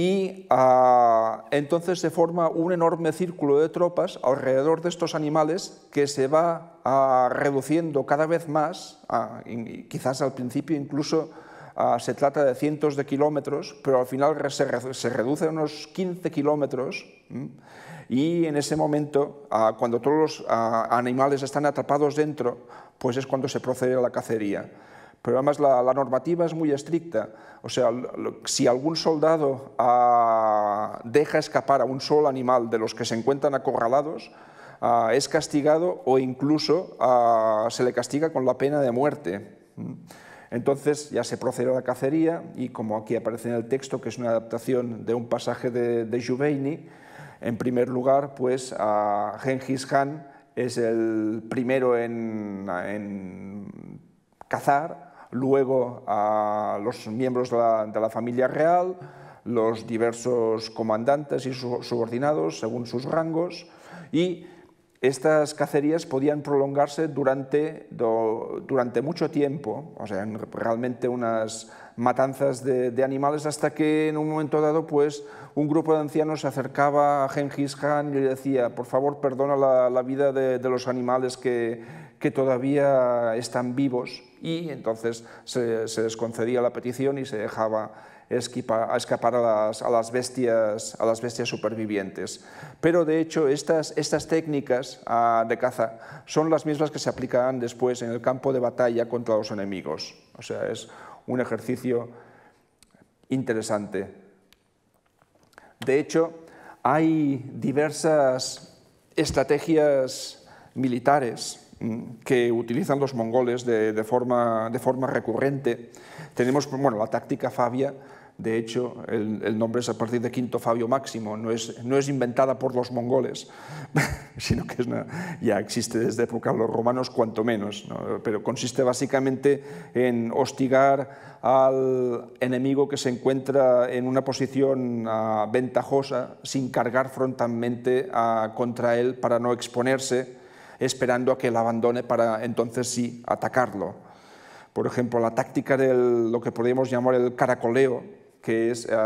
y ah, entonces se forma un enorme círculo de tropas alrededor de estos animales que se va ah, reduciendo cada vez más, ah, quizás al principio incluso se trata de cientos de kilómetros, pero al final se, reduce a unos 15 kilómetros y en ese momento, cuando todos los animales están atrapados dentro, pues es cuando se procede a la cacería pero además la, normativa es muy estricta. O sea, si algún soldado ah, deja escapar a un solo animal de los que se encuentran acorralados, ah, es castigado o incluso ah, se le castiga con la pena de muerte. Mm. Entonces ya se procede a la cacería y como aquí aparece en el texto, que es una adaptación de un pasaje de, de Juveini, en primer lugar, pues a Genghis Khan es el primero en, en cazar, luego a los miembros de la, familia real, los diversos comandantes y subordinados según sus rangos y estas cacerías podían prolongarse durante, durante mucho tiempo, o sea, realmente unas matanzas de, animales hasta que en un momento dado pues, un grupo de ancianos se acercaba a Genghis Khan y le decía, por favor, perdona la, vida de los animales que, que todavía están vivos y entonces se, les concedía la petición y se dejaba escapar a las, bestias, a las bestias supervivientes. Pero de hecho estas, estas técnicas ah, de caza son las mismas que se aplican después en el campo de batalla contra los enemigos. O sea, es un ejercicio interesante. De hecho, hay diversas estrategias militares que utilizan los mongoles de, forma, recurrente. Tenemos bueno, la táctica Fabia, de hecho, el, nombre es a partir de Quinto Fabio Máximo, no es, no es inventada por los mongoles, [LAUGHS] sino que ya existe desde época los romanos, cuanto menos. Pero consiste básicamente en hostigar al enemigo que se encuentra en una posición ah, ventajosa sin cargar frontalmente ah, contra él para no exponerse esperando a que la abandone para entonces sí atacarlo. Por ejemplo, la táctica de lo que podríamos llamar el caracoleo, que es eh,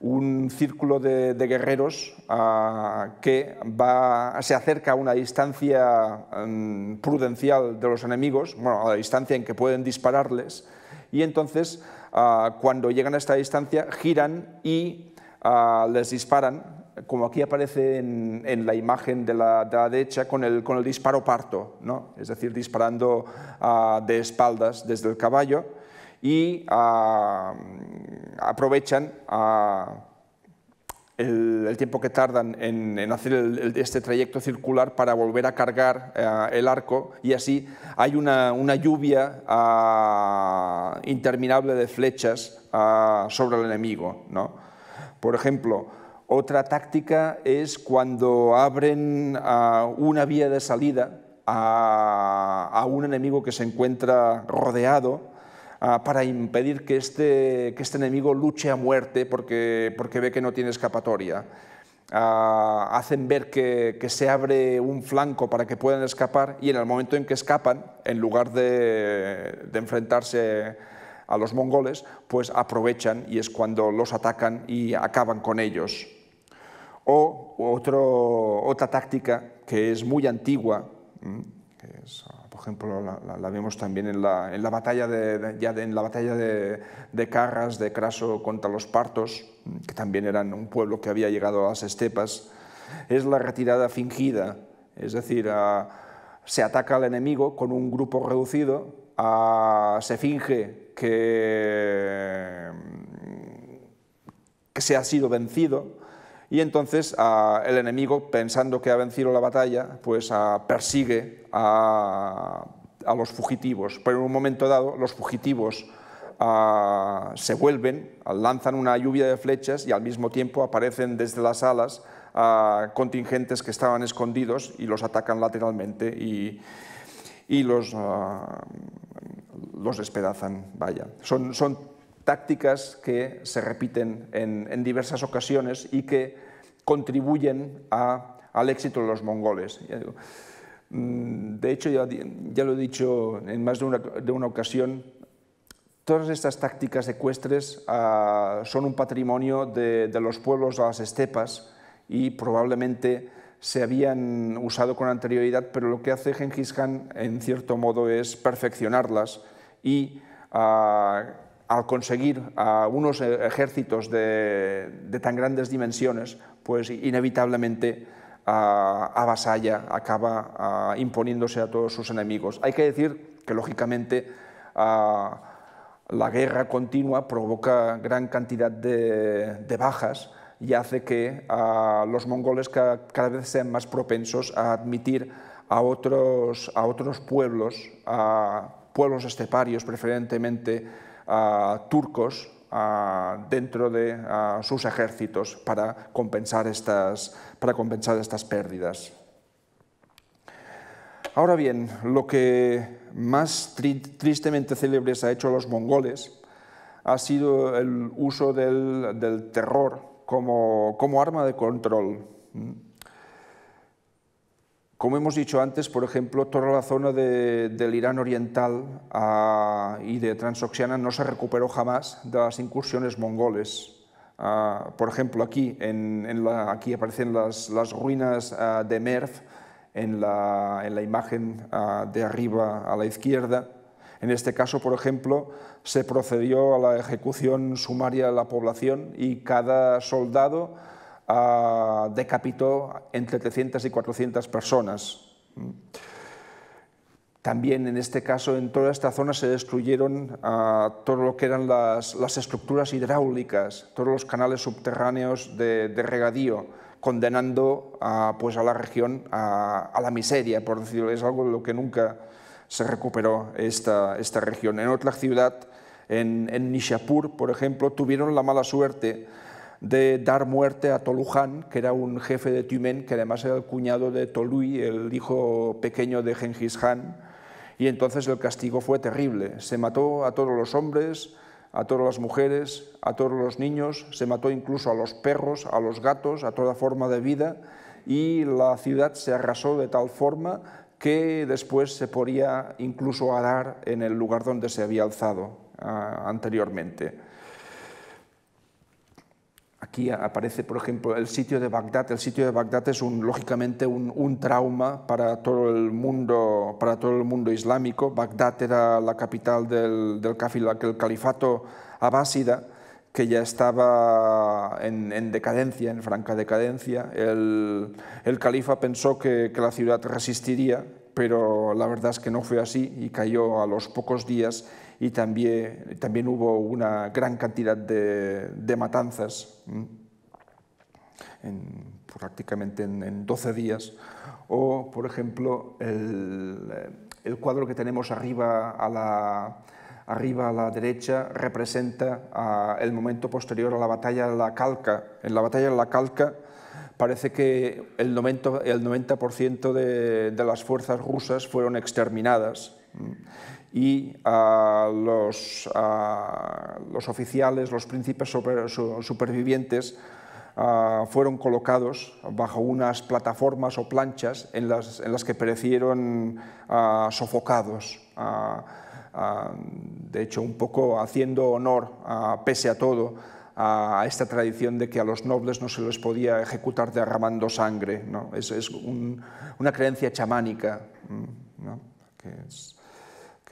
un círculo de, guerreros eh, que va, se acerca a una distancia mm, prudencial de los enemigos, a la distancia en que pueden dispararles, y entonces eh, cuando llegan a esta distancia giran y les disparan como aquí aparece en, la imagen de la, de derecha, con el, disparo parto, es decir, disparando ah, de espaldas desde el caballo y ah, aprovechan ah, el, tiempo que tardan en, hacer este trayecto circular para volver a cargar el arco y así hay una, una lluvia interminable de flechas sobre el enemigo. Por ejemplo, otra táctica es cuando abren ah, una vía de salida a, un enemigo que se encuentra rodeado ah, para impedir este, que este, enemigo luche a muerte porque, porque ve que no tiene escapatoria. Ah, hacen ver que, se abre un flanco para que puedan escapar y en el momento en que escapan, en lugar de, de enfrentarse a los mongoles, pues aprovechan y es cuando los atacan y acaban con ellos. O otra táctica que es muy antigua, que por ejemplo, la, vemos también en la, batalla, de, ya en la batalla de, Carras, de Craso contra los partos, que también eran un pueblo que había llegado a las estepas, es la retirada fingida, es decir, se ataca al enemigo con un grupo reducido, se finge que se ha sido vencido, y entonces ah, el enemigo, pensando que ha vencido la batalla, pues ah, persigue a, los fugitivos. Pero en un momento dado los fugitivos ah, se vuelven, lanzan una lluvia de flechas y al mismo tiempo aparecen desde las alas contingentes que estaban escondidos y los atacan lateralmente y, los, los despedazan. Vaya, son, son tácticas que se repiten en, diversas ocasiones y que contribuyen al éxito de los mongoles. Mm, de hecho, ya, lo he dicho en más de una, ocasión, todas estas tácticas ecuestres ah, son un patrimonio de, los pueblos de las estepas y probablemente se habían usado con anterioridad, pero lo que hace Genghis Khan, en cierto modo, es perfeccionarlas y ah, al conseguir a unos eh, ejércitos de, tan grandes dimensiones, pues inevitablemente ah, avasalla, acaba ah, imponiéndose a todos sus enemigos. Hay que decir que, lógicamente, ah, la guerra continua provoca gran cantidad de, bajas y hace que los mongoles cada, cada vez sean más propensos a admitir a otros, a otros pueblos, a pueblos esteparios preferentemente, a turcos dentro de sus ejércitos para compensar estas, para compensar estas pérdidas. Ahora bien, lo que más tristemente célebres ha hecho los mongoles ha sido el uso del, terror como, como, arma de control. Como hemos dicho antes, por ejemplo, toda la zona del Irán oriental ah, y de Transoxiana no se recuperó jamás de las incursiones mongoles. Ah, por ejemplo, aquí, en, la, aquí aparecen las, ruinas ah, de Merv en la, en la imagen de arriba a la izquierda. En este caso, por ejemplo, se procedió a la ejecución sumaria de la población y cada soldado Ah, decapitó entre 300 y 400 personas. También en este caso, en toda esta zona se destruyeron ah, todo lo que eran las, estructuras hidráulicas, todos los canales subterráneos de, regadío, condenando ah, pues a la región a, la miseria, por decirlo. Es algo de lo que nunca se recuperó esta, esta región. En otra ciudad, en, en Nishapur, por ejemplo, tuvieron la mala suerte de dar muerte a Toluján, que era un jefe de Tumen, que además era el cuñado de Tolui, el hijo pequeño de Genghis Khan, y entonces el castigo fue terrible. Se mató a todos los hombres, a todas las mujeres, a todos los niños, se mató incluso a los perros, a los gatos, a toda forma de vida, y la ciudad se arrasó de tal forma que después se podía incluso arar en el lugar donde se había alzado ah, anteriormente. Aquí aparece, por ejemplo, el sitio de Bagdad. El sitio de Bagdad es, un, lógicamente, un, trauma para todo, el mundo, para todo el mundo islámico. Bagdad era la capital del, califato abásida, que ya estaba en, decadencia, en franca decadencia. El, califa pensó que, la ciudad resistiría, pero la verdad es que no fue así y cayó a los pocos días y también, también hubo una gran cantidad de matanzas ¿Mm? en, prácticamente en, 12 días, o por ejemplo eh, el, cuadro que tenemos arriba a la, arriba a la derecha representa el momento posterior a la batalla de la Calca. En la batalla de la Calca parece que el 90%, el 90 de, de, las fuerzas rusas fueron exterminadas y los, los, oficiales, los príncipes supervivientes, ah, fueron colocados bajo unas plataformas o planchas en las, que perecieron ah, sofocados. Ah, de hecho, un poco haciendo honor, pese a todo, a esta tradición de que a los nobles no se les podía ejecutar derramando sangre. Es, una creencia chamánica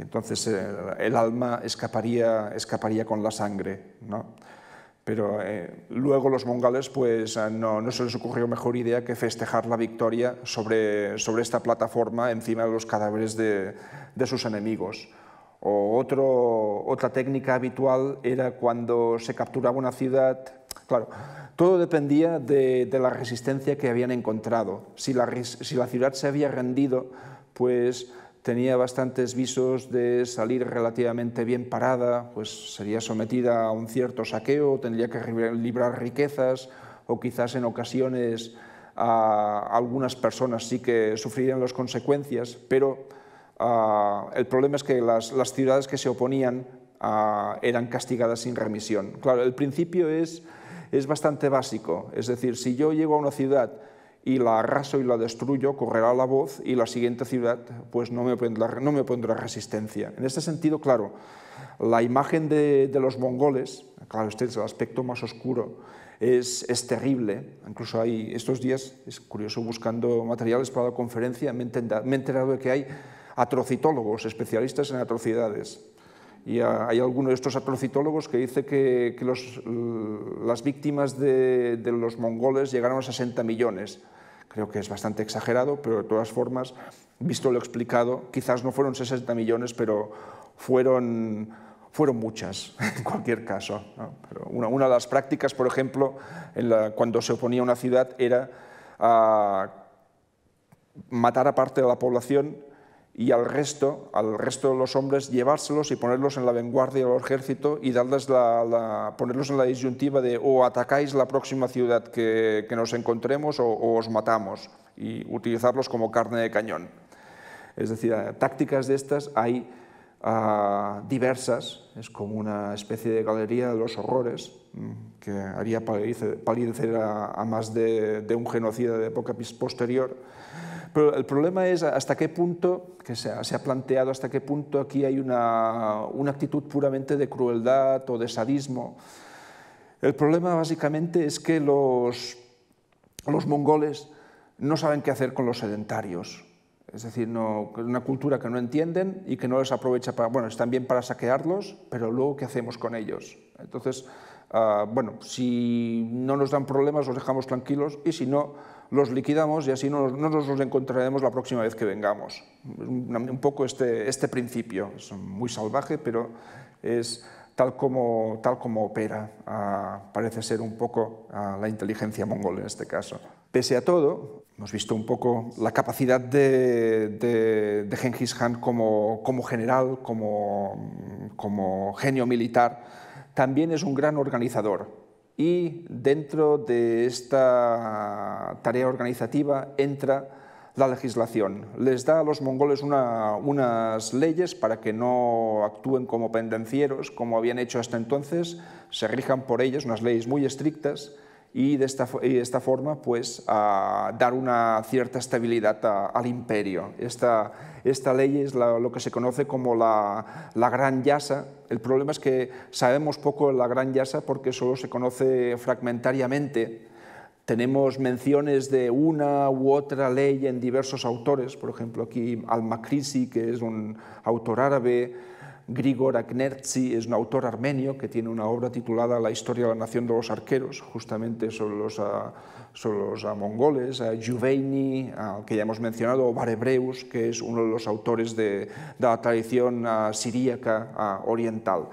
entonces eh, el alma escaparía, escaparía con la sangre. ¿no? Pero eh, luego los mongoles pues, eh, no, no, se les ocurrió mejor idea que festejar la victoria sobre, sobre esta plataforma encima de los cadáveres de, de sus enemigos. O otro, otra técnica habitual era cuando se capturaba una ciudad. Claro, todo dependía de, de la resistencia que habían encontrado. Si la, si la ciudad se había rendido, pues tenía bastantes visos de salir relativamente bien parada, pues sería sometida a un cierto saqueo, tendría que librar riquezas o quizás en ocasiones a algunas personas sí que sufrirían las consecuencias, pero ah, el problema es que las, ciudades que se oponían ah, eran castigadas sin remisión. Claro, el principio es bastante básico, es decir, si yo llego a una ciudad y la arraso y la destruyo, correrá la voz y la siguiente ciudad pues no me pondrá, no me pondrá resistencia. En este sentido, claro, la imagen de, los mongoles, claro, este es el aspecto más oscuro, es, terrible. Incluso hay estos días, es curioso, buscando materiales para la conferencia, me me he enterado de que hay atrocitólogos, especialistas en atrocidades y hay alguno de estos atrocitólogos que dice que, las víctimas de, los mongoles llegaron a 60 millones. Creo que es bastante exagerado, pero de todas formas, visto lo explicado, quizás no fueron 60 millones, pero fueron, fueron muchas, [LAUGHS] en cualquier caso. una, de las prácticas, por ejemplo, cuando se oponía a una ciudad, era matar a parte de la población y al resto, al resto de los hombres, llevárselos y ponerlos en la vanguardia del ejército y darles la, ponerlos en la disyuntiva de o atacáis la próxima ciudad que, que nos encontremos o, os matamos y utilizarlos como carne de cañón. Es decir, tácticas de estas hay diversas, es como una especie de galería de los horrores mm, que haría palidecer a, más de, de un genocida de época posterior pero el problema es hasta qué punto, que se ha, planteado, hasta qué punto aquí hay una, actitud puramente de crueldad o de sadismo. El problema básicamente es que los, los mongoles no saben qué hacer con los sedentarios. Es decir, no, una cultura que no entienden y que no les aprovecha para... Bueno, están bien para saquearlos, pero luego ¿qué hacemos con ellos? Entonces, ah, bueno, si no nos dan problemas, los dejamos tranquilos y si no, los liquidamos y así no, nos los encontraremos la próxima vez que vengamos. Un, poco este, este, principio, es muy salvaje, pero es tal como, opera, ah, parece ser un poco a ah, la inteligencia mongol en este caso. Pese a todo, hemos visto un poco la capacidad de, de, Genghis Khan como, general, como genio militar, también es un gran organizador y dentro de esta tarea organizativa entra la legislación. Les da a los mongoles unas leyes para que no actúen como pendencieros, como habían hecho hasta entonces, se rijan por ellas, unas leyes muy estrictas, y de esta, esta forma pues, a dar una cierta estabilidad al imperio. Esta, esta ley es lo que se conoce como la, la, Gran Yasa. El problema es que sabemos poco de la Gran Yasa porque solo se conoce fragmentariamente. Tenemos menciones de una u otra ley en diversos autores, por ejemplo aquí Al-Makrisi, que es un autor árabe, Grigor Aknertsi es un autor armenio que tiene una obra titulada La historia de la nación de los arqueros, justamente sobre los, ah, sobre los ah, mongoles, a Juveini, ah, que ya hemos mencionado, o Barebreus, que es uno de los autores de, la tradición siríaca oriental.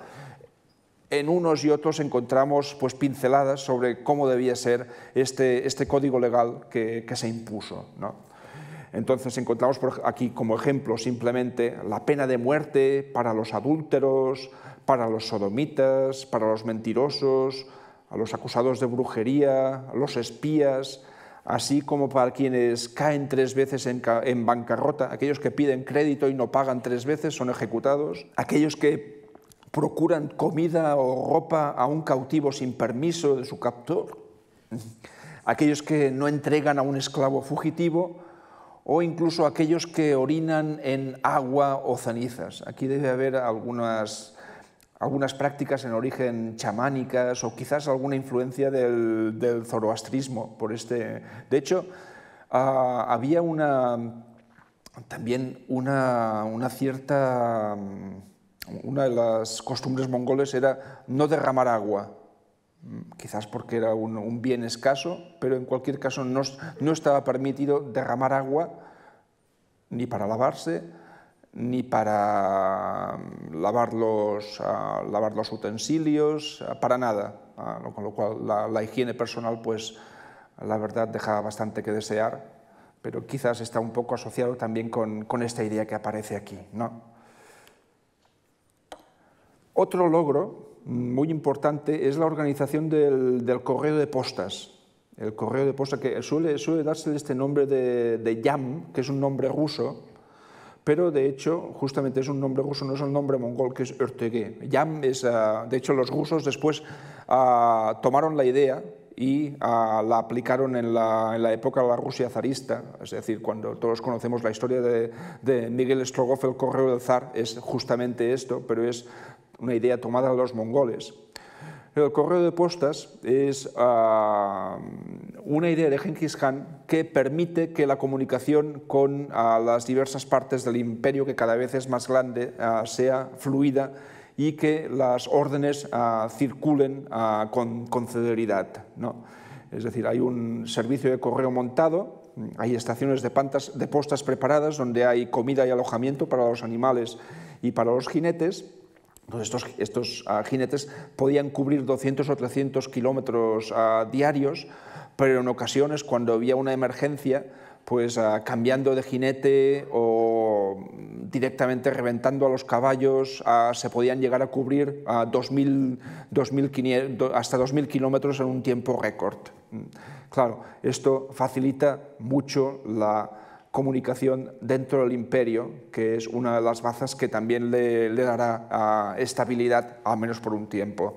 En unos y otros encontramos pues, pinceladas sobre cómo debía ser este, este código legal que, que se impuso. ¿no? Entonces encontramos aquí como ejemplo simplemente la pena de muerte para los adúlteros, para los sodomitas, para los mentirosos, a los acusados de brujería, a los espías, así como para quienes caen tres veces en, bancarrota, aquellos que piden crédito y no pagan tres veces son ejecutados, aquellos que procuran comida o ropa a un cautivo sin permiso de su captor, aquellos que no entregan a un esclavo fugitivo, o incluso aquellos que orinan en agua o cenizas. Aquí debe haber algunas, algunas prácticas en origen chamánicas o quizás alguna influencia del, zoroastrismo. Por este. De hecho, ah, había una, también una, una cierta... Una de las costumbres mongoles era no derramar agua quizás porque era un, bien escaso, pero en cualquier caso no, estaba permitido derramar agua ni para lavarse, ni para mm, lavar los, ah, lavar los utensilios, ah, para nada. Ah, con lo cual la, higiene personal, pues la verdad, deja bastante que desear, pero quizás está un poco asociado también con, con esta idea que aparece aquí. ¿no? Otro logro muy importante es la organización del, del correo de postas. El correo de postas que suele, suele darse este nombre de, de YAM, que es un nombre ruso, pero de hecho justamente es un nombre ruso, no es un nombre mongol que es Ertegué. Yam es, ah, de hecho los rusos después ah, tomaron la idea y ah, la aplicaron en la, en la, época de la Rusia zarista, es decir, cuando todos conocemos la historia de, de Miguel Strogoff, el correo del zar, es justamente esto, pero es una idea tomada de los mongoles. El correo de postas es ah, una idea de Genghis Khan que permite que la comunicación con ah, las diversas partes del imperio, que cada vez es más grande, ah, sea fluida y que las órdenes circulen con, celeridad. ¿no? Es decir, hay un servicio de correo montado, hay estaciones de, de postas preparadas donde hay comida y alojamiento para los animales y para los jinetes entonces pues estos, estos ah, jinetes podían cubrir 200 o 300 kilómetros ah, diarios, pero en ocasiones cuando había una emergencia, pues ah, cambiando de jinete o directamente reventando a los caballos, se podían llegar a cubrir hasta 2.000 kilómetros en un tiempo récord. Mm. Claro, esto facilita mucho la comunicación dentro del imperio, que es una de las bazas que también le, dará estabilidad, al menos por un tiempo.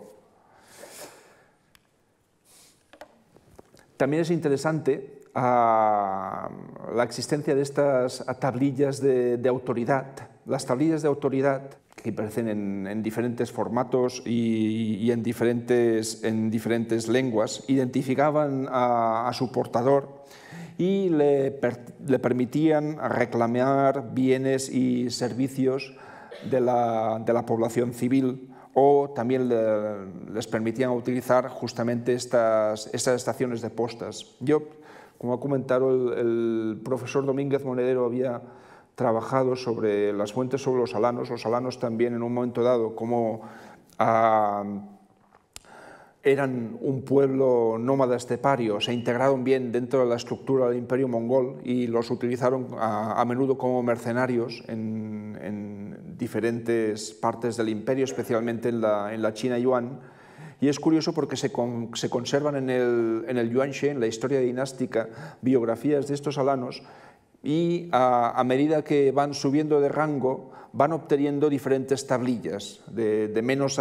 También es interesante ah, la existencia de estas tablillas de, autoridad. Las tablillas de autoridad que aparecen en, diferentes formatos y, en, diferentes, lenguas, identificaban a su portador y le, le permitían reclamar bienes y servicios de la, de la población civil o también les permitían utilizar justamente estas, estas estaciones de postas. Yo, como ha comentado el, el profesor Domínguez Monedero, había trabajado sobre las fuentes sobre los alanos, los alanos también en un momento dado como... A, ah, eran un pueblo nómada estepario, se integraron bien dentro de la estructura del imperio mongol y los utilizaron a, menudo como mercenarios en, diferentes partes del imperio, especialmente en la, en la China Yuan. Y es curioso porque se, conservan en el, en el en la historia dinástica, biografías de estos alanos y a medida que van subiendo de rango, van obteniendo diferentes tablillas. De, menos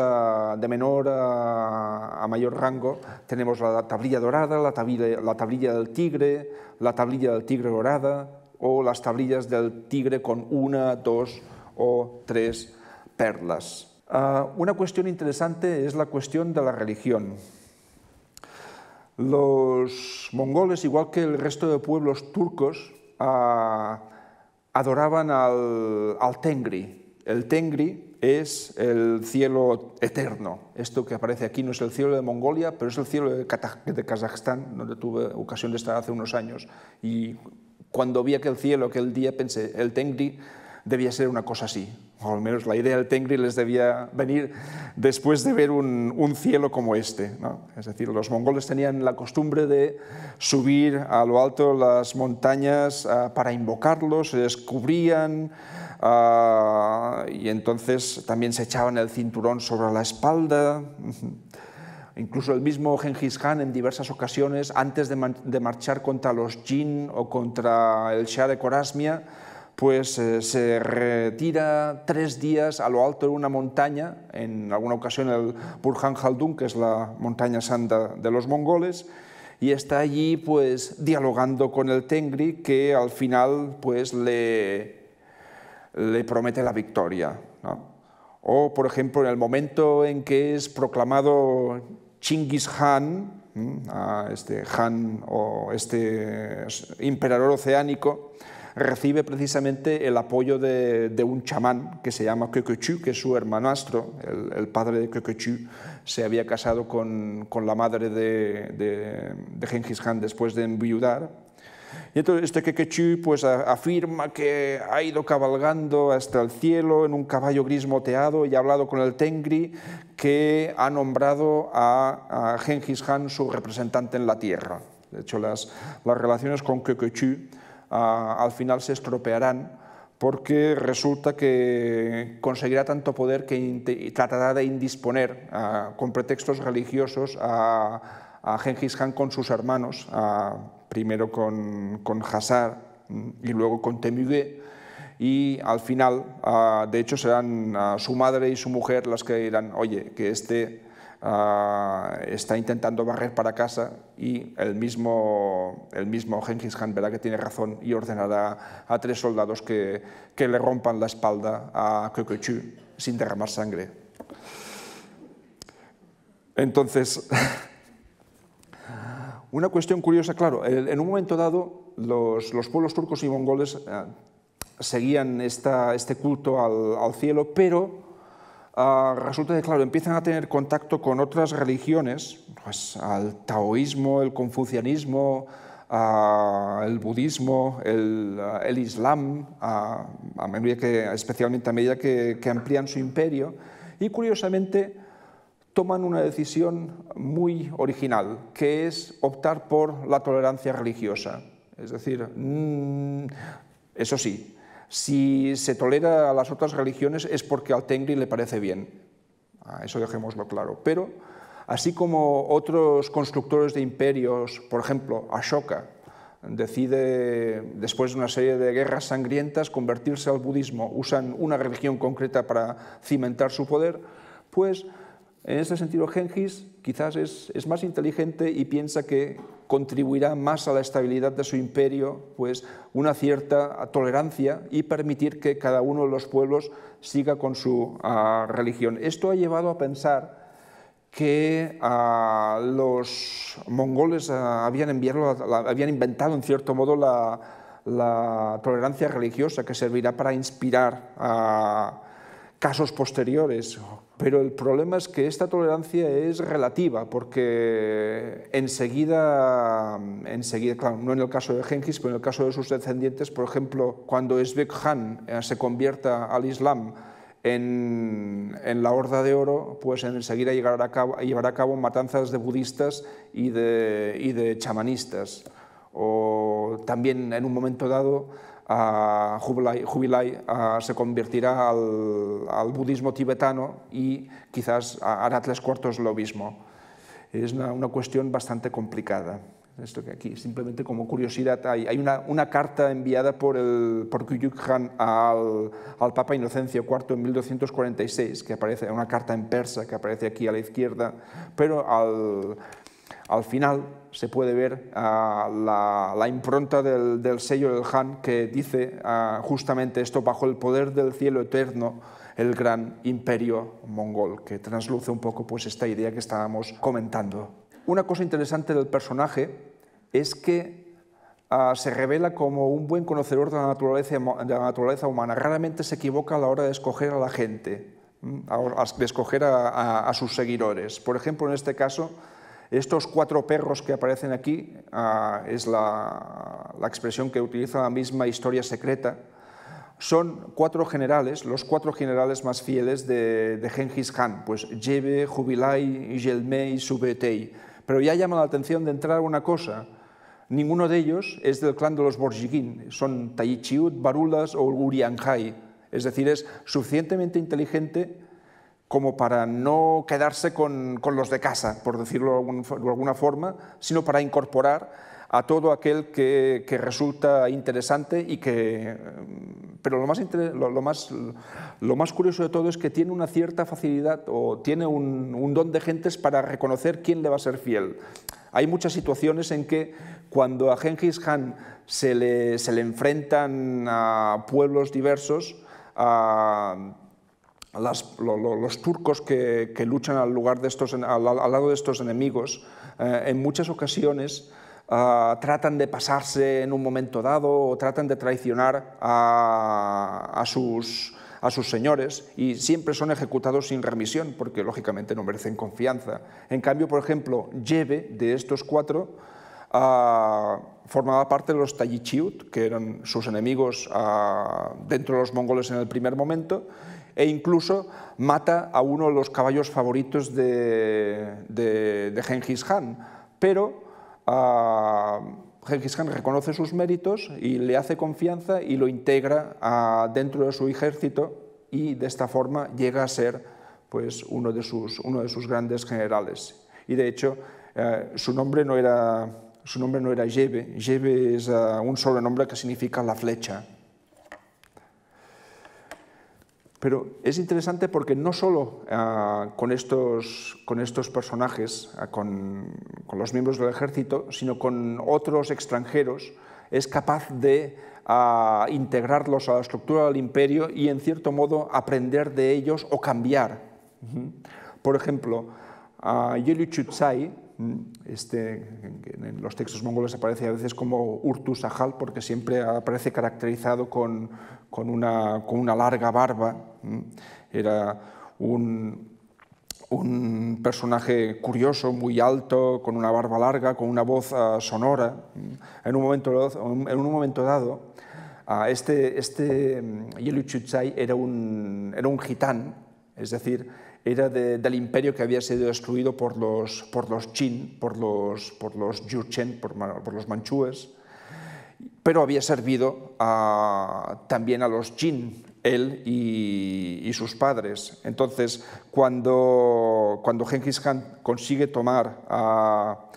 de menor a, mayor rango tenemos la tablilla dorada, la tablilla, la tablilla del tigre, la tablilla del tigre dorada o las tablillas del tigre con una, dos o tres perlas. Ah, una cuestión interesante es la cuestión de la religión. Los mongoles, igual que el resto de pueblos turcos, ah, adoraban al, Tengri. El Tengri es el cielo eterno. Esto que aparece aquí no es el cielo de Mongolia, pero es el cielo de, de Kazajstán, donde tuve ocasión de estar hace unos años. Y cuando vi aquel cielo, aquel día, pensé, el Tengri debía ser una cosa así, o al menos la idea del Tengri les debía venir después de ver un, cielo como este. Es decir, los mongoles tenían la costumbre de subir a lo alto las montañas ah, para invocarlos, se descubrían ah, y entonces también se echaban el cinturón sobre la espalda. Incluso el mismo Genghis Khan en diversas ocasiones, antes de, de marchar contra los Jin o contra el Shah de Corasmia, pues eh, se retira tres días a lo alto de una montaña, en alguna ocasión el Burhan Khaldun, que es la montaña santa de los mongoles, y está allí pues dialogando con el Tengri que al final pues le, le promete la victoria. O por ejemplo en el momento en que es proclamado Chinggis Khan, este Han o este emperador oceánico, recibe precisamente el apoyo de, un chamán que se llama Kököchü, que es su hermanastro, el, padre de Kököchü, se había casado con, la madre de, de, Genghis Khan después de enviudar, y entonces este Quequechú pues afirma que ha ido cabalgando hasta el cielo en un caballo gris moteado y ha hablado con el Tengri que ha nombrado a, a Genghis Khan su representante en la tierra. De hecho, las, las relaciones con Quequechú al final se estropearán porque resulta que conseguirá tanto poder que tratará de indisponer ah, con pretextos religiosos a, Gengis Genghis Khan con sus hermanos, ah, primero con, con Hassar mm, y luego con Temüge, y al final, ah, de hecho, serán su madre y su mujer las que dirán, oye, que este Ah, está intentando barrer para casa y el mismo, el mismo Khan verá que tiene razón y ordenará a tres soldados que, que le rompan la espalda a Kököchü sin derramar sangre. Entonces, [LAUGHS] una cuestión curiosa, claro, en un momento dado los, los pueblos turcos y mongoles eh, seguían esta, este culto al cielo, pero Ah, resulta que, claro, empiezan a tener contacto con otras religiones, pues al taoísmo, el confucianismo, al ah, el budismo, el, ah, islam, a que, especialmente a medida que, amplían su imperio, y curiosamente toman una decisión muy original, que es optar por la tolerancia religiosa. Es decir, mm, eso sí, si se tolera a las otras religiones es porque al Tengri le parece bien. Eso dejémoslo claro. Pero, así como otros constructores de imperios, por ejemplo, Ashoka, decide, después de una serie de guerras sangrientas, convertirse al budismo, usan una religión concreta para cimentar su poder, pues en ese sentido Genghis quizás es más inteligente y piensa que contribuirá más a la estabilidad de su imperio, pues una cierta tolerancia y permitir que cada uno de los pueblos siga con su ah, religión. Esto ha llevado a pensar que ah, los mongoles ah, habían, inventado en cierto modo la, la, tolerancia religiosa que servirá para inspirar a casos posteriores, pero el problema es que esta tolerancia es relativa, porque enseguida, enseguida no en el caso de Genghis, pero en el caso de sus descendientes, por ejemplo, cuando Esbek Khan eh, se convierta al Islam en, la Horda de Oro, pues enseguida llevará a cabo, llevará a cabo matanzas de budistas y de, y de chamanistas. O también en un momento dado a Jubilai, se convertirá al, budismo tibetano y quizás hará tres cuartos lo mismo. Es una, cuestión bastante complicada. Esto que aquí, simplemente como curiosidad, hay, hay una, una, carta enviada por, el, por Khan al, al, Papa Inocencio IV en 1246, que aparece, una carta en persa que aparece aquí a la izquierda, pero al, al final se puede ver ah, la, impronta del, sello del Han que dice ah, justamente esto, bajo el poder del cielo eterno, el gran imperio mongol, que transluce un poco pues, esta idea que estábamos comentando. Una cosa interesante del personaje es que ah, se revela como un buen conocedor de la, naturaleza, la naturaleza humana. Raramente se equivoca a la hora de escoger a la gente, de escoger a sus seguidores. Por ejemplo, en este caso, estos cuatro perros que aparecen aquí ah, es la, expresión que utiliza la misma historia secreta. Son cuatro generales, los cuatro generales más fieles de, de Genghis Khan, pues Jebe, Jubilai, Yelmei, Subetei. Pero ya llama la atención de entrar una cosa, ninguno de ellos es del clan de los Borjigin, son Taichiut, Barulas o Urianghai, Es decir, es suficientemente inteligente como para no quedarse con, con los de casa, por decirlo de, alguna forma, sino para incorporar a todo aquel que, resulta interesante y que... Mm, pero lo más, lo, más, lo más curioso de todo es que tiene una cierta facilidad o tiene un, don de gentes para reconocer quién le va a ser fiel. Hay muchas situaciones en que cuando a Genghis Khan se le, se le enfrentan a pueblos diversos, a, los turcos que, luchan al, lugar al, lado de estos enemigos, eh, en muchas ocasiones ah, tratan de pasarse en un momento dado o tratan de traicionar a, sus, señores y siempre son ejecutados sin remisión porque lógicamente no merecen confianza. En cambio, por ejemplo, lleve de estos cuatro, Ah, formaba parte de los Tayichiut, que eran sus enemigos ah, dentro de los mongoles en el primer momento, e incluso mata a uno de los caballos favoritos de, de, Genghis Khan. Pero uh, Genghis Khan reconoce sus méritos y le hace confianza y lo integra dentro de su ejército y de esta forma llega a ser pues, uno, de sus, uno de sus grandes generales. Y de hecho, eh, su nombre no era su nombre no era Jebe. Jebe es eh, un sobrenombre que significa la flecha. Pero es interesante porque no solo eh, con, estos, con estos personajes, eh, con, los miembros del ejército, sino con otros extranjeros, es capaz de integrarlos a la estructura del imperio y, en cierto modo, aprender de ellos o cambiar. Por ejemplo, Yelü Chutsai Mm, este, en los textos mongoles aparece a veces como Urtus Ajal porque siempre aparece caracterizado con, con, una, larga barba. Mm. Era un, personaje curioso, muy alto, con una barba larga, con una voz ah, sonora. Mm. En un momento, dado, este, este era un, era un gitán, es decir, era del imperio que había sido destruido por los, por los Qin, por los, por los por, los manchúes, pero había servido a, también a los Qin, él y, sus padres. Entonces, cuando, cuando Genghis Khan consigue tomar a,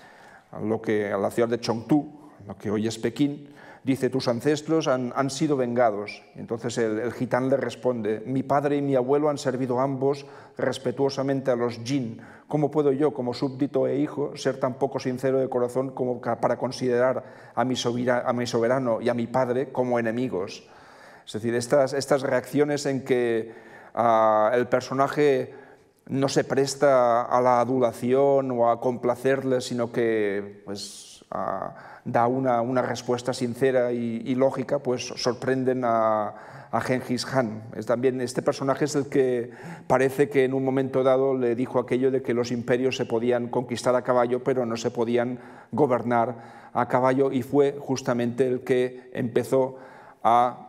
lo que, a la ciudad de Chongtu, lo que hoy es Pekín, dice, tus ancestros han, sido vengados. Entonces el, gitán le responde, mi padre y mi abuelo han servido ambos respetuosamente a los jin. ¿Cómo puedo yo, como súbdito e hijo, ser tan poco sincero de corazón como para considerar a mi, soberano y a mi padre como enemigos? Es decir, estas, estas reacciones en que ah, el personaje no se presta a la adulación o a complacerle, sino que pues, da una, respuesta sincera y, lógica, pues sorprenden a, Gengis Genghis Khan. Es también este personaje es el que parece que en un momento dado le dijo aquello de que los imperios se podían conquistar a caballo, pero no se podían gobernar a caballo, y fue justamente el que empezó a,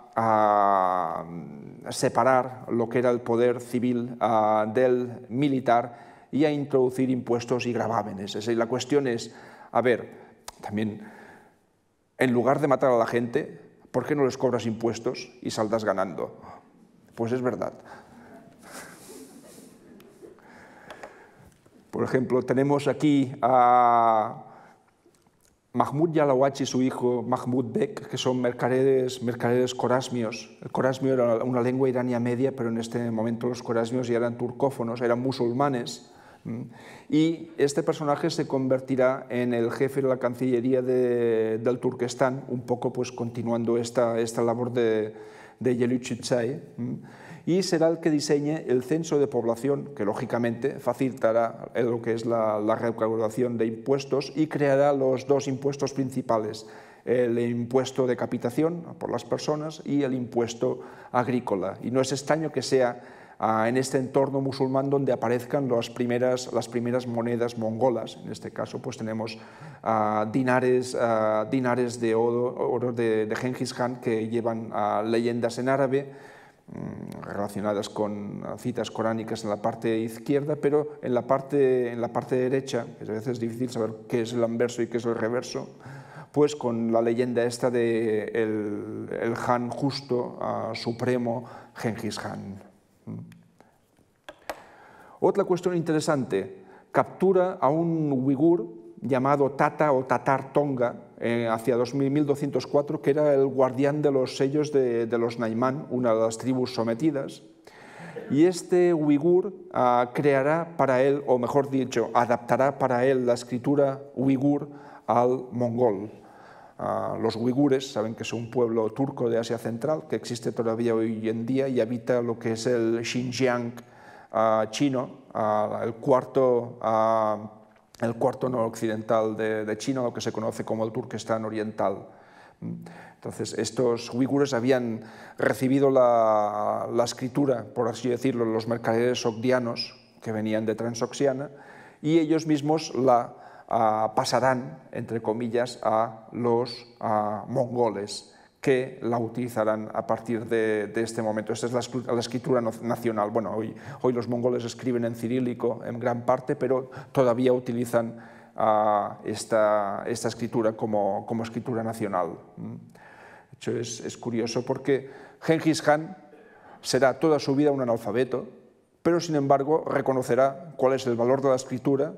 separar lo que era el poder civil del militar y a introducir impuestos y gravámenes. la cuestión es, a ver, también, en lugar de matar a la gente, ¿por qué no les cobras impuestos y saldas ganando? Pues es verdad. Por ejemplo, tenemos aquí a Mahmoud Yalawachi y su hijo Mahmoud Bek, que son mercaderes, mercaderes corasmios. El corasmio era una lengua irania media, pero en este momento los corasmios ya eran turcófonos, eran musulmanes y este personaje se convertirá en el jefe de la Cancillería del Turquestán, un poco pues continuando esta, esta labor de, de Yeluchichai, y será el que diseñe el censo de población, que lógicamente facilitará lo que es la, la recaudación de impuestos y creará los dos impuestos principales, el impuesto de capitación por las personas y el impuesto agrícola. Y no es extraño que sea en este entorno musulmán donde aparezcan las primeras, las primeras monedas mongolas. En este caso pues tenemos ah, dinares, ah, dinares de oro, de, de, Genghis Khan que llevan ah, leyendas en árabe mm, relacionadas con citas coránicas en la parte izquierda, pero en la parte, en la parte derecha, que a veces es difícil saber qué es el anverso y qué es el reverso, pues con la leyenda esta de el, el Han justo, supremo, Genghis Khan. Otra cuestión interesante, captura a un uigur llamado Tata o Tatar Tonga eh, hacia 2000, 1204, que era el guardián de los sellos de, los Naimán, una de las tribus sometidas. Y este uigur ah, creará para él, o mejor dicho, adaptará para él la escritura uigur al mongol. Ah, los uigures, saben que es un pueblo turco de Asia Central que existe todavía hoy en día y habita lo que es el Xinjiang chino, al el cuarto... el cuarto noroccidental de, China, lo que se conoce como el Turquestán Oriental. Entonces, estos uigures habían recibido la, escritura, por así decirlo, los mercaderes ogdianos que venían de Transoxiana y ellos mismos la pasarán, entre comillas, a los mongoles que la utilizarán a partir de, este momento. Esta es la, escritura nacional. Bueno, hoy, hoy los mongoles escriben en cirílico en gran parte, pero todavía utilizan ah, esta, escritura como, escritura nacional. Mm. De hecho, es, curioso porque Genghis Khan será toda su vida un analfabeto, pero sin embargo reconocerá cuál es el valor de la escritura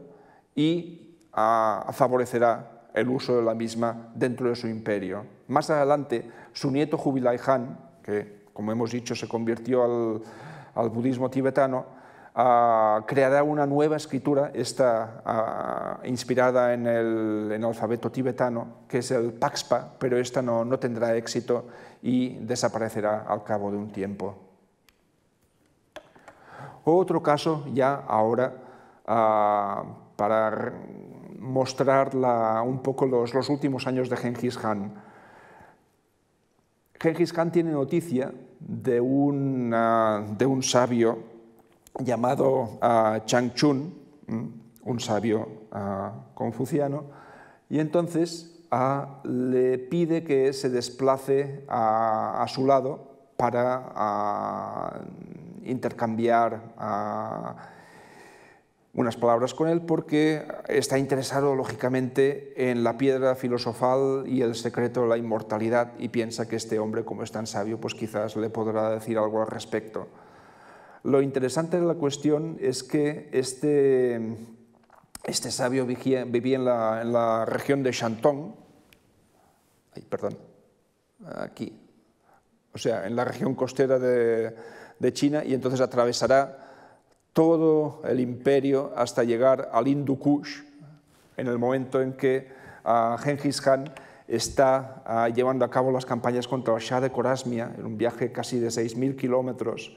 y ah, favorecerá el uso de la misma dentro de su imperio más adelante, su nieto Jubilai Han, que como hemos dicho se convirtió al, budismo tibetano, ah, creará una nueva escritura, esta ah, inspirada en el, alfabeto tibetano, que es el Paxpa, pero esta no, tendrá éxito y desaparecerá al cabo de un tiempo. Otro caso ya ahora ah, para mostrar un poco los, los, últimos años de Genghis Khan. Genghis Khan tiene noticia de un, de un sabio llamado ah, Chang Changchun, un sabio ah, confuciano, y entonces ah, le pide que se desplace a, a su lado para intercambiar unas palabras con él porque está interesado lógicamente en la piedra filosofal y el secreto de la inmortalidad y piensa que este hombre, como es tan sabio, pues quizás le podrá decir algo al respecto. Lo interesante de la cuestión es que este, este sabio vivía, vivía en, la, en, la, región de Shantong, perdón, aquí, o sea, en la región costera de, de China y entonces atravesará todo el imperio hasta llegar al Hindu Kush, en el momento en que uh, Khan está ah, llevando a cabo las campañas contra el Shah de Corasmia, en un viaje casi de 6.000 kilómetros,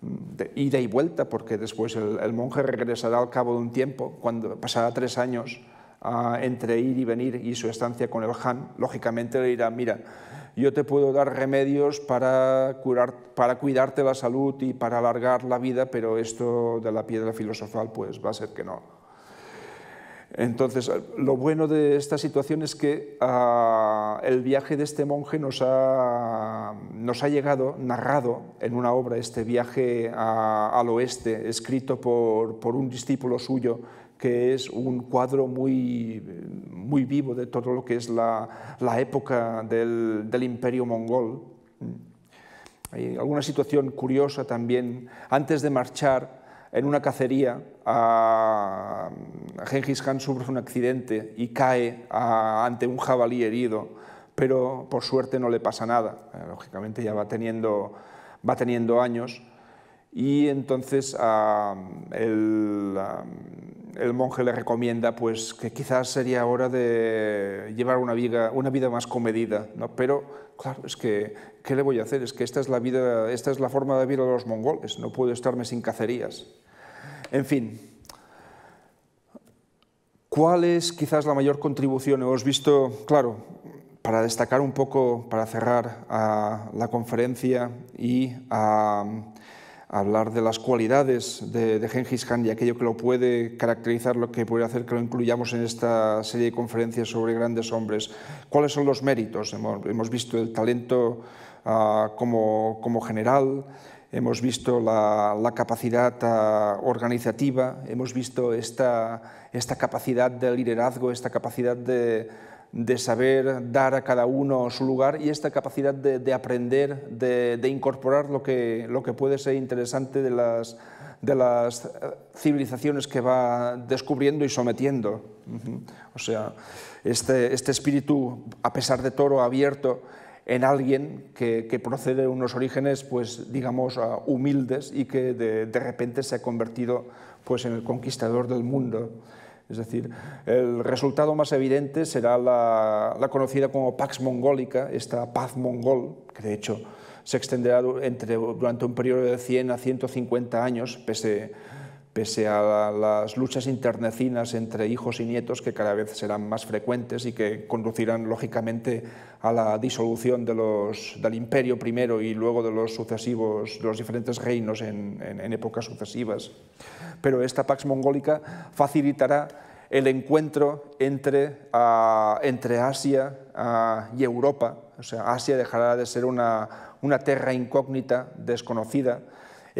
mm, de ida y vuelta, porque después el, monje regresará al cabo de un tiempo, cuando pasará tres años ah, entre ir y venir y su estancia con el Khan, lógicamente le dirá, mira, yo te puedo dar remedios para, curar, para cuidarte la salud y para alargar la vida, pero esto de la piedra filosofal pues va a ser que no. Entonces, lo bueno de esta situación es que ah, el viaje de este monje nos ha, nos ha, llegado, narrado en una obra, este viaje ah, al oeste, escrito por, por un discípulo suyo que es un cuadro muy, muy vivo de todo lo que es la, la época del, del, imperio mongol. Mm. Hay alguna situación curiosa también. Antes de marchar en una cacería, a, Genghis Khan sufre un accidente y cae ante un jabalí herido, pero por suerte no le pasa nada. Eh, lógicamente ya va teniendo, va teniendo años y entonces ah, el, ah, el monje le recomienda pues, que quizás sería hora de llevar una vida, una vida más comedida, ¿no? pero claro, es que, ¿qué le voy a hacer? Es que esta es, la vida, esta es la forma de vivir a los mongoles, no puedo estarme sin cacerías. En fin, ¿Cuál es quizás la mayor contribución? Hemos visto, claro, para destacar un poco, para cerrar a la conferencia y a hablar de las cualidades de, de Gengis Khan y aquello que lo puede caracterizar, lo que puede hacer que lo incluyamos en esta serie de conferencias sobre grandes hombres. ¿Cuáles son los méritos? Hemos, visto el talento ah, como, general, hemos visto la, capacidad ah, organizativa, hemos visto esta, esta capacidad de liderazgo, esta capacidad de de saber dar a cada uno su lugar y esta capacidad de, aprender, de, incorporar lo que, puede ser interesante de las, eh, civilizaciones que va descubriendo y sometiendo. O sea, este, este, espíritu, a pesar de toro abierto en alguien que, procede de unos orígenes, pues digamos, ah, humildes y que de, de repente se ha convertido pues, en el conquistador del mundo. Es decir, el resultado más evidente será la, conocida como Pax Mongólica, esta paz mongol, que de hecho se extenderá entre, durante un periodo de 100 a 150 años, pese pese a las luchas internecinas entre hijos y nietos que cada vez serán más frecuentes y que conducirán lógicamente a la disolución del imperio primero y luego de los, sucesivos, los diferentes reinos en, épocas sucesivas. Pero esta Pax Mongólica facilitará el encuentro entre, ah, Asia ah, y Europa. O sea, Asia dejará de ser una, tierra incógnita, desconocida,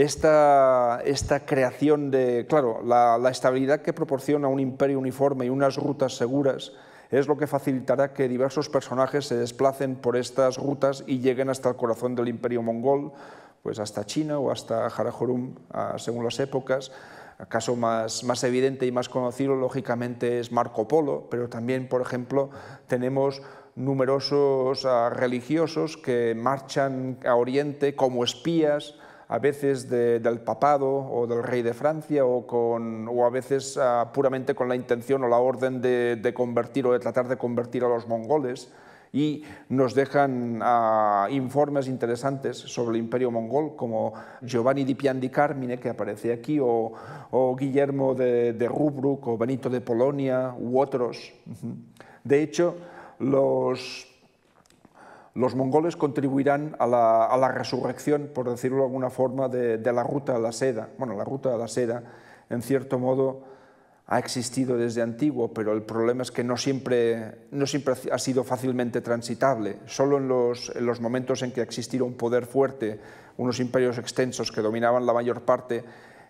esta, creación de, claro, la, estabilidad que proporciona un imperio uniforme y unas rutas seguras es lo que facilitará que diversos personajes se desplacen por estas rutas y lleguen hasta el corazón del imperio mongol, pues hasta China o hasta Harajurum, ah, según las épocas. Caso más, más evidente y más conocido, lógicamente, es Marco Polo, pero también, por ejemplo, tenemos numerosos ah, religiosos que marchan a Oriente como espías, a veces del papado o del rey de Francia o, con, o a veces ah, puramente con la intención o la orden de, convertir o de tratar de convertir a los mongoles y nos dejan ah, informes interesantes sobre el imperio mongol, como Giovanni di Pian di Carmine, que aparece aquí, o, Guillermo de, de, Rubruck, o Benito de Polonia, u otros. De hecho, los los mongoles contribuirán a la, resurrección, por decirlo de alguna forma, de, la ruta de la seda. Bueno, la ruta de la seda, en cierto modo, ha existido desde antiguo, pero el problema es que no siempre, no siempre ha sido fácilmente transitable. Solo en los, en los momentos en que existiera un poder fuerte, unos imperios extensos que dominaban la mayor parte,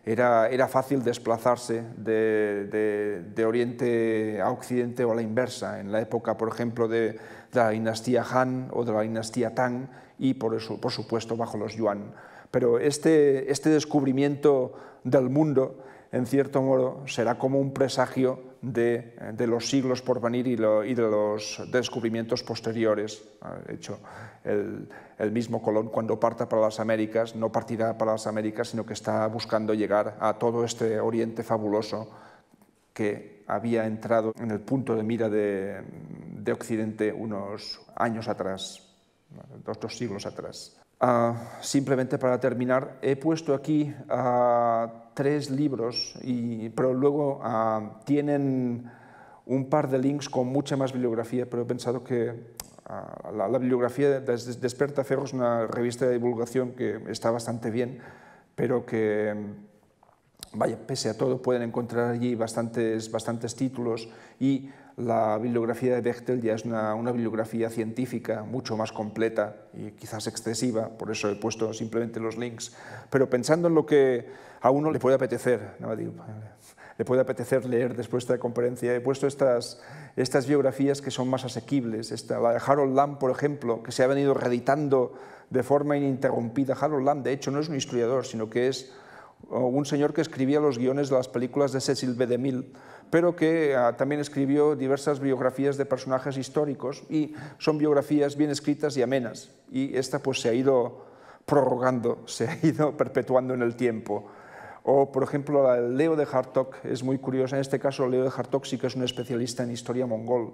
era, era, fácil desplazarse de, de, Oriente a Occidente o a la inversa. En la época, por ejemplo, de, de la dinastía Han o de la dinastía Tang y por eso, por supuesto, bajo los Yuan. Pero este, este descubrimiento del mundo, en cierto modo, será como un presagio de, los siglos por venir y, de los descubrimientos posteriores. Ah, de hecho, el, el, mismo Colón, cuando parta para las Américas, no partirá para las Américas, sino que está buscando llegar a todo este oriente fabuloso que había entrado en el punto de mira de, Occidente unos años atrás, dos, siglos atrás. Ah, simplemente para terminar, he puesto aquí ah, tres libros, y, pero luego ah, tienen un par de links con mucha más bibliografía, pero he pensado que la, bibliografía de Desperta es una revista de divulgación que está bastante bien, pero que pese a todo, pueden encontrar allí bastantes, bastantes títulos y la bibliografía de Bechtel ya es una, bibliografía científica mucho más completa y quizás excesiva, por eso he puesto simplemente los links, pero pensando en lo que a uno le puede apetecer, le puede apetecer leer después de esta conferencia, he puesto estas, estas biografías que son más asequibles, Esta, de Harold Lamb, por ejemplo, que se ha venido reeditando de forma ininterrumpida. Harold Lamb, de hecho, no es un historiador, sino que es un señor que escribía los guiones de las películas de Cecil B. DeMille, pero que ah, también escribió diversas biografías de personajes históricos y son biografías bien escritas y amenas. Y esta pues se ha ido prorrogando, [LAUGHS] se ha ido perpetuando en el tiempo. O, por ejemplo, Leo de Hartog es muy curioso. En este caso, Leo de Hartog sí que es un especialista en historia mongol.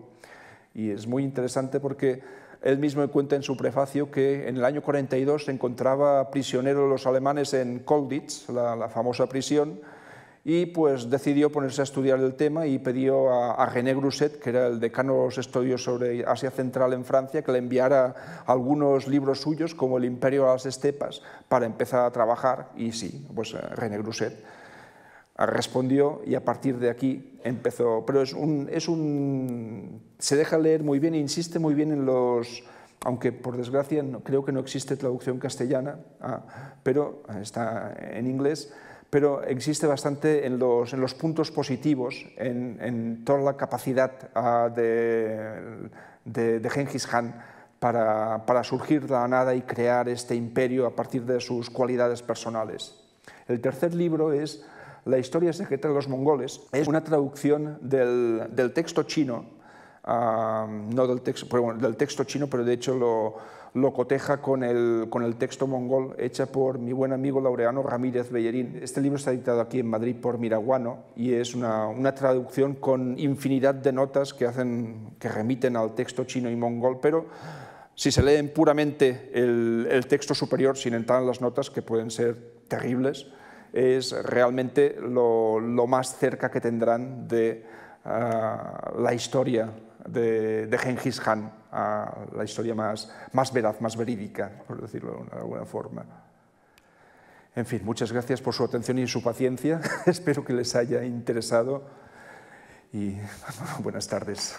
Y es muy interesante porque él mismo cuenta en su prefacio que en el año 42 se encontraba prisionero de los alemanes en Kolditz, la, famosa prisión, y pues decidió ponerse a estudiar el tema y pidió a, René Grousset, que era el decano de los estudios sobre Asia Central en Francia, que le enviara algunos libros suyos como El Imperio a las Estepas para empezar a trabajar y sí, pues eh, René Grousset Ah, respondió y a partir de aquí empezó. Pero es un, es un, se deja leer muy bien, insiste muy bien en los, aunque por desgracia no, creo que no existe traducción castellana, ah, pero ah, está en inglés, pero existe bastante en los, puntos positivos, en, toda la capacidad de, de, de Genghis Khan. Para, para surgir de la nada y crear este imperio a partir de sus cualidades personales. El tercer libro es la historia secreta de los mongoles es una traducción del, texto chino, ah, no del texto, pero del texto chino, pero de hecho lo, coteja con el, texto mongol hecha por mi buen amigo Laureano Ramírez Bellerín. Este libro está editado aquí en Madrid por Miraguano y es una, traducción con infinidad de notas que, hacen, que remiten al texto chino y mongol, pero si se leen puramente el, el texto superior sin entrar en las notas, que pueden ser terribles, es realmente lo, más cerca que tendrán de ah, la historia de, de Genghis Khan, ah, la historia más, más veraz, más verídica, por decirlo de alguna forma. En fin, muchas gracias por su atención y su paciencia. [LAUGHS] Espero que les haya interesado y [LAUGHS] buenas tardes.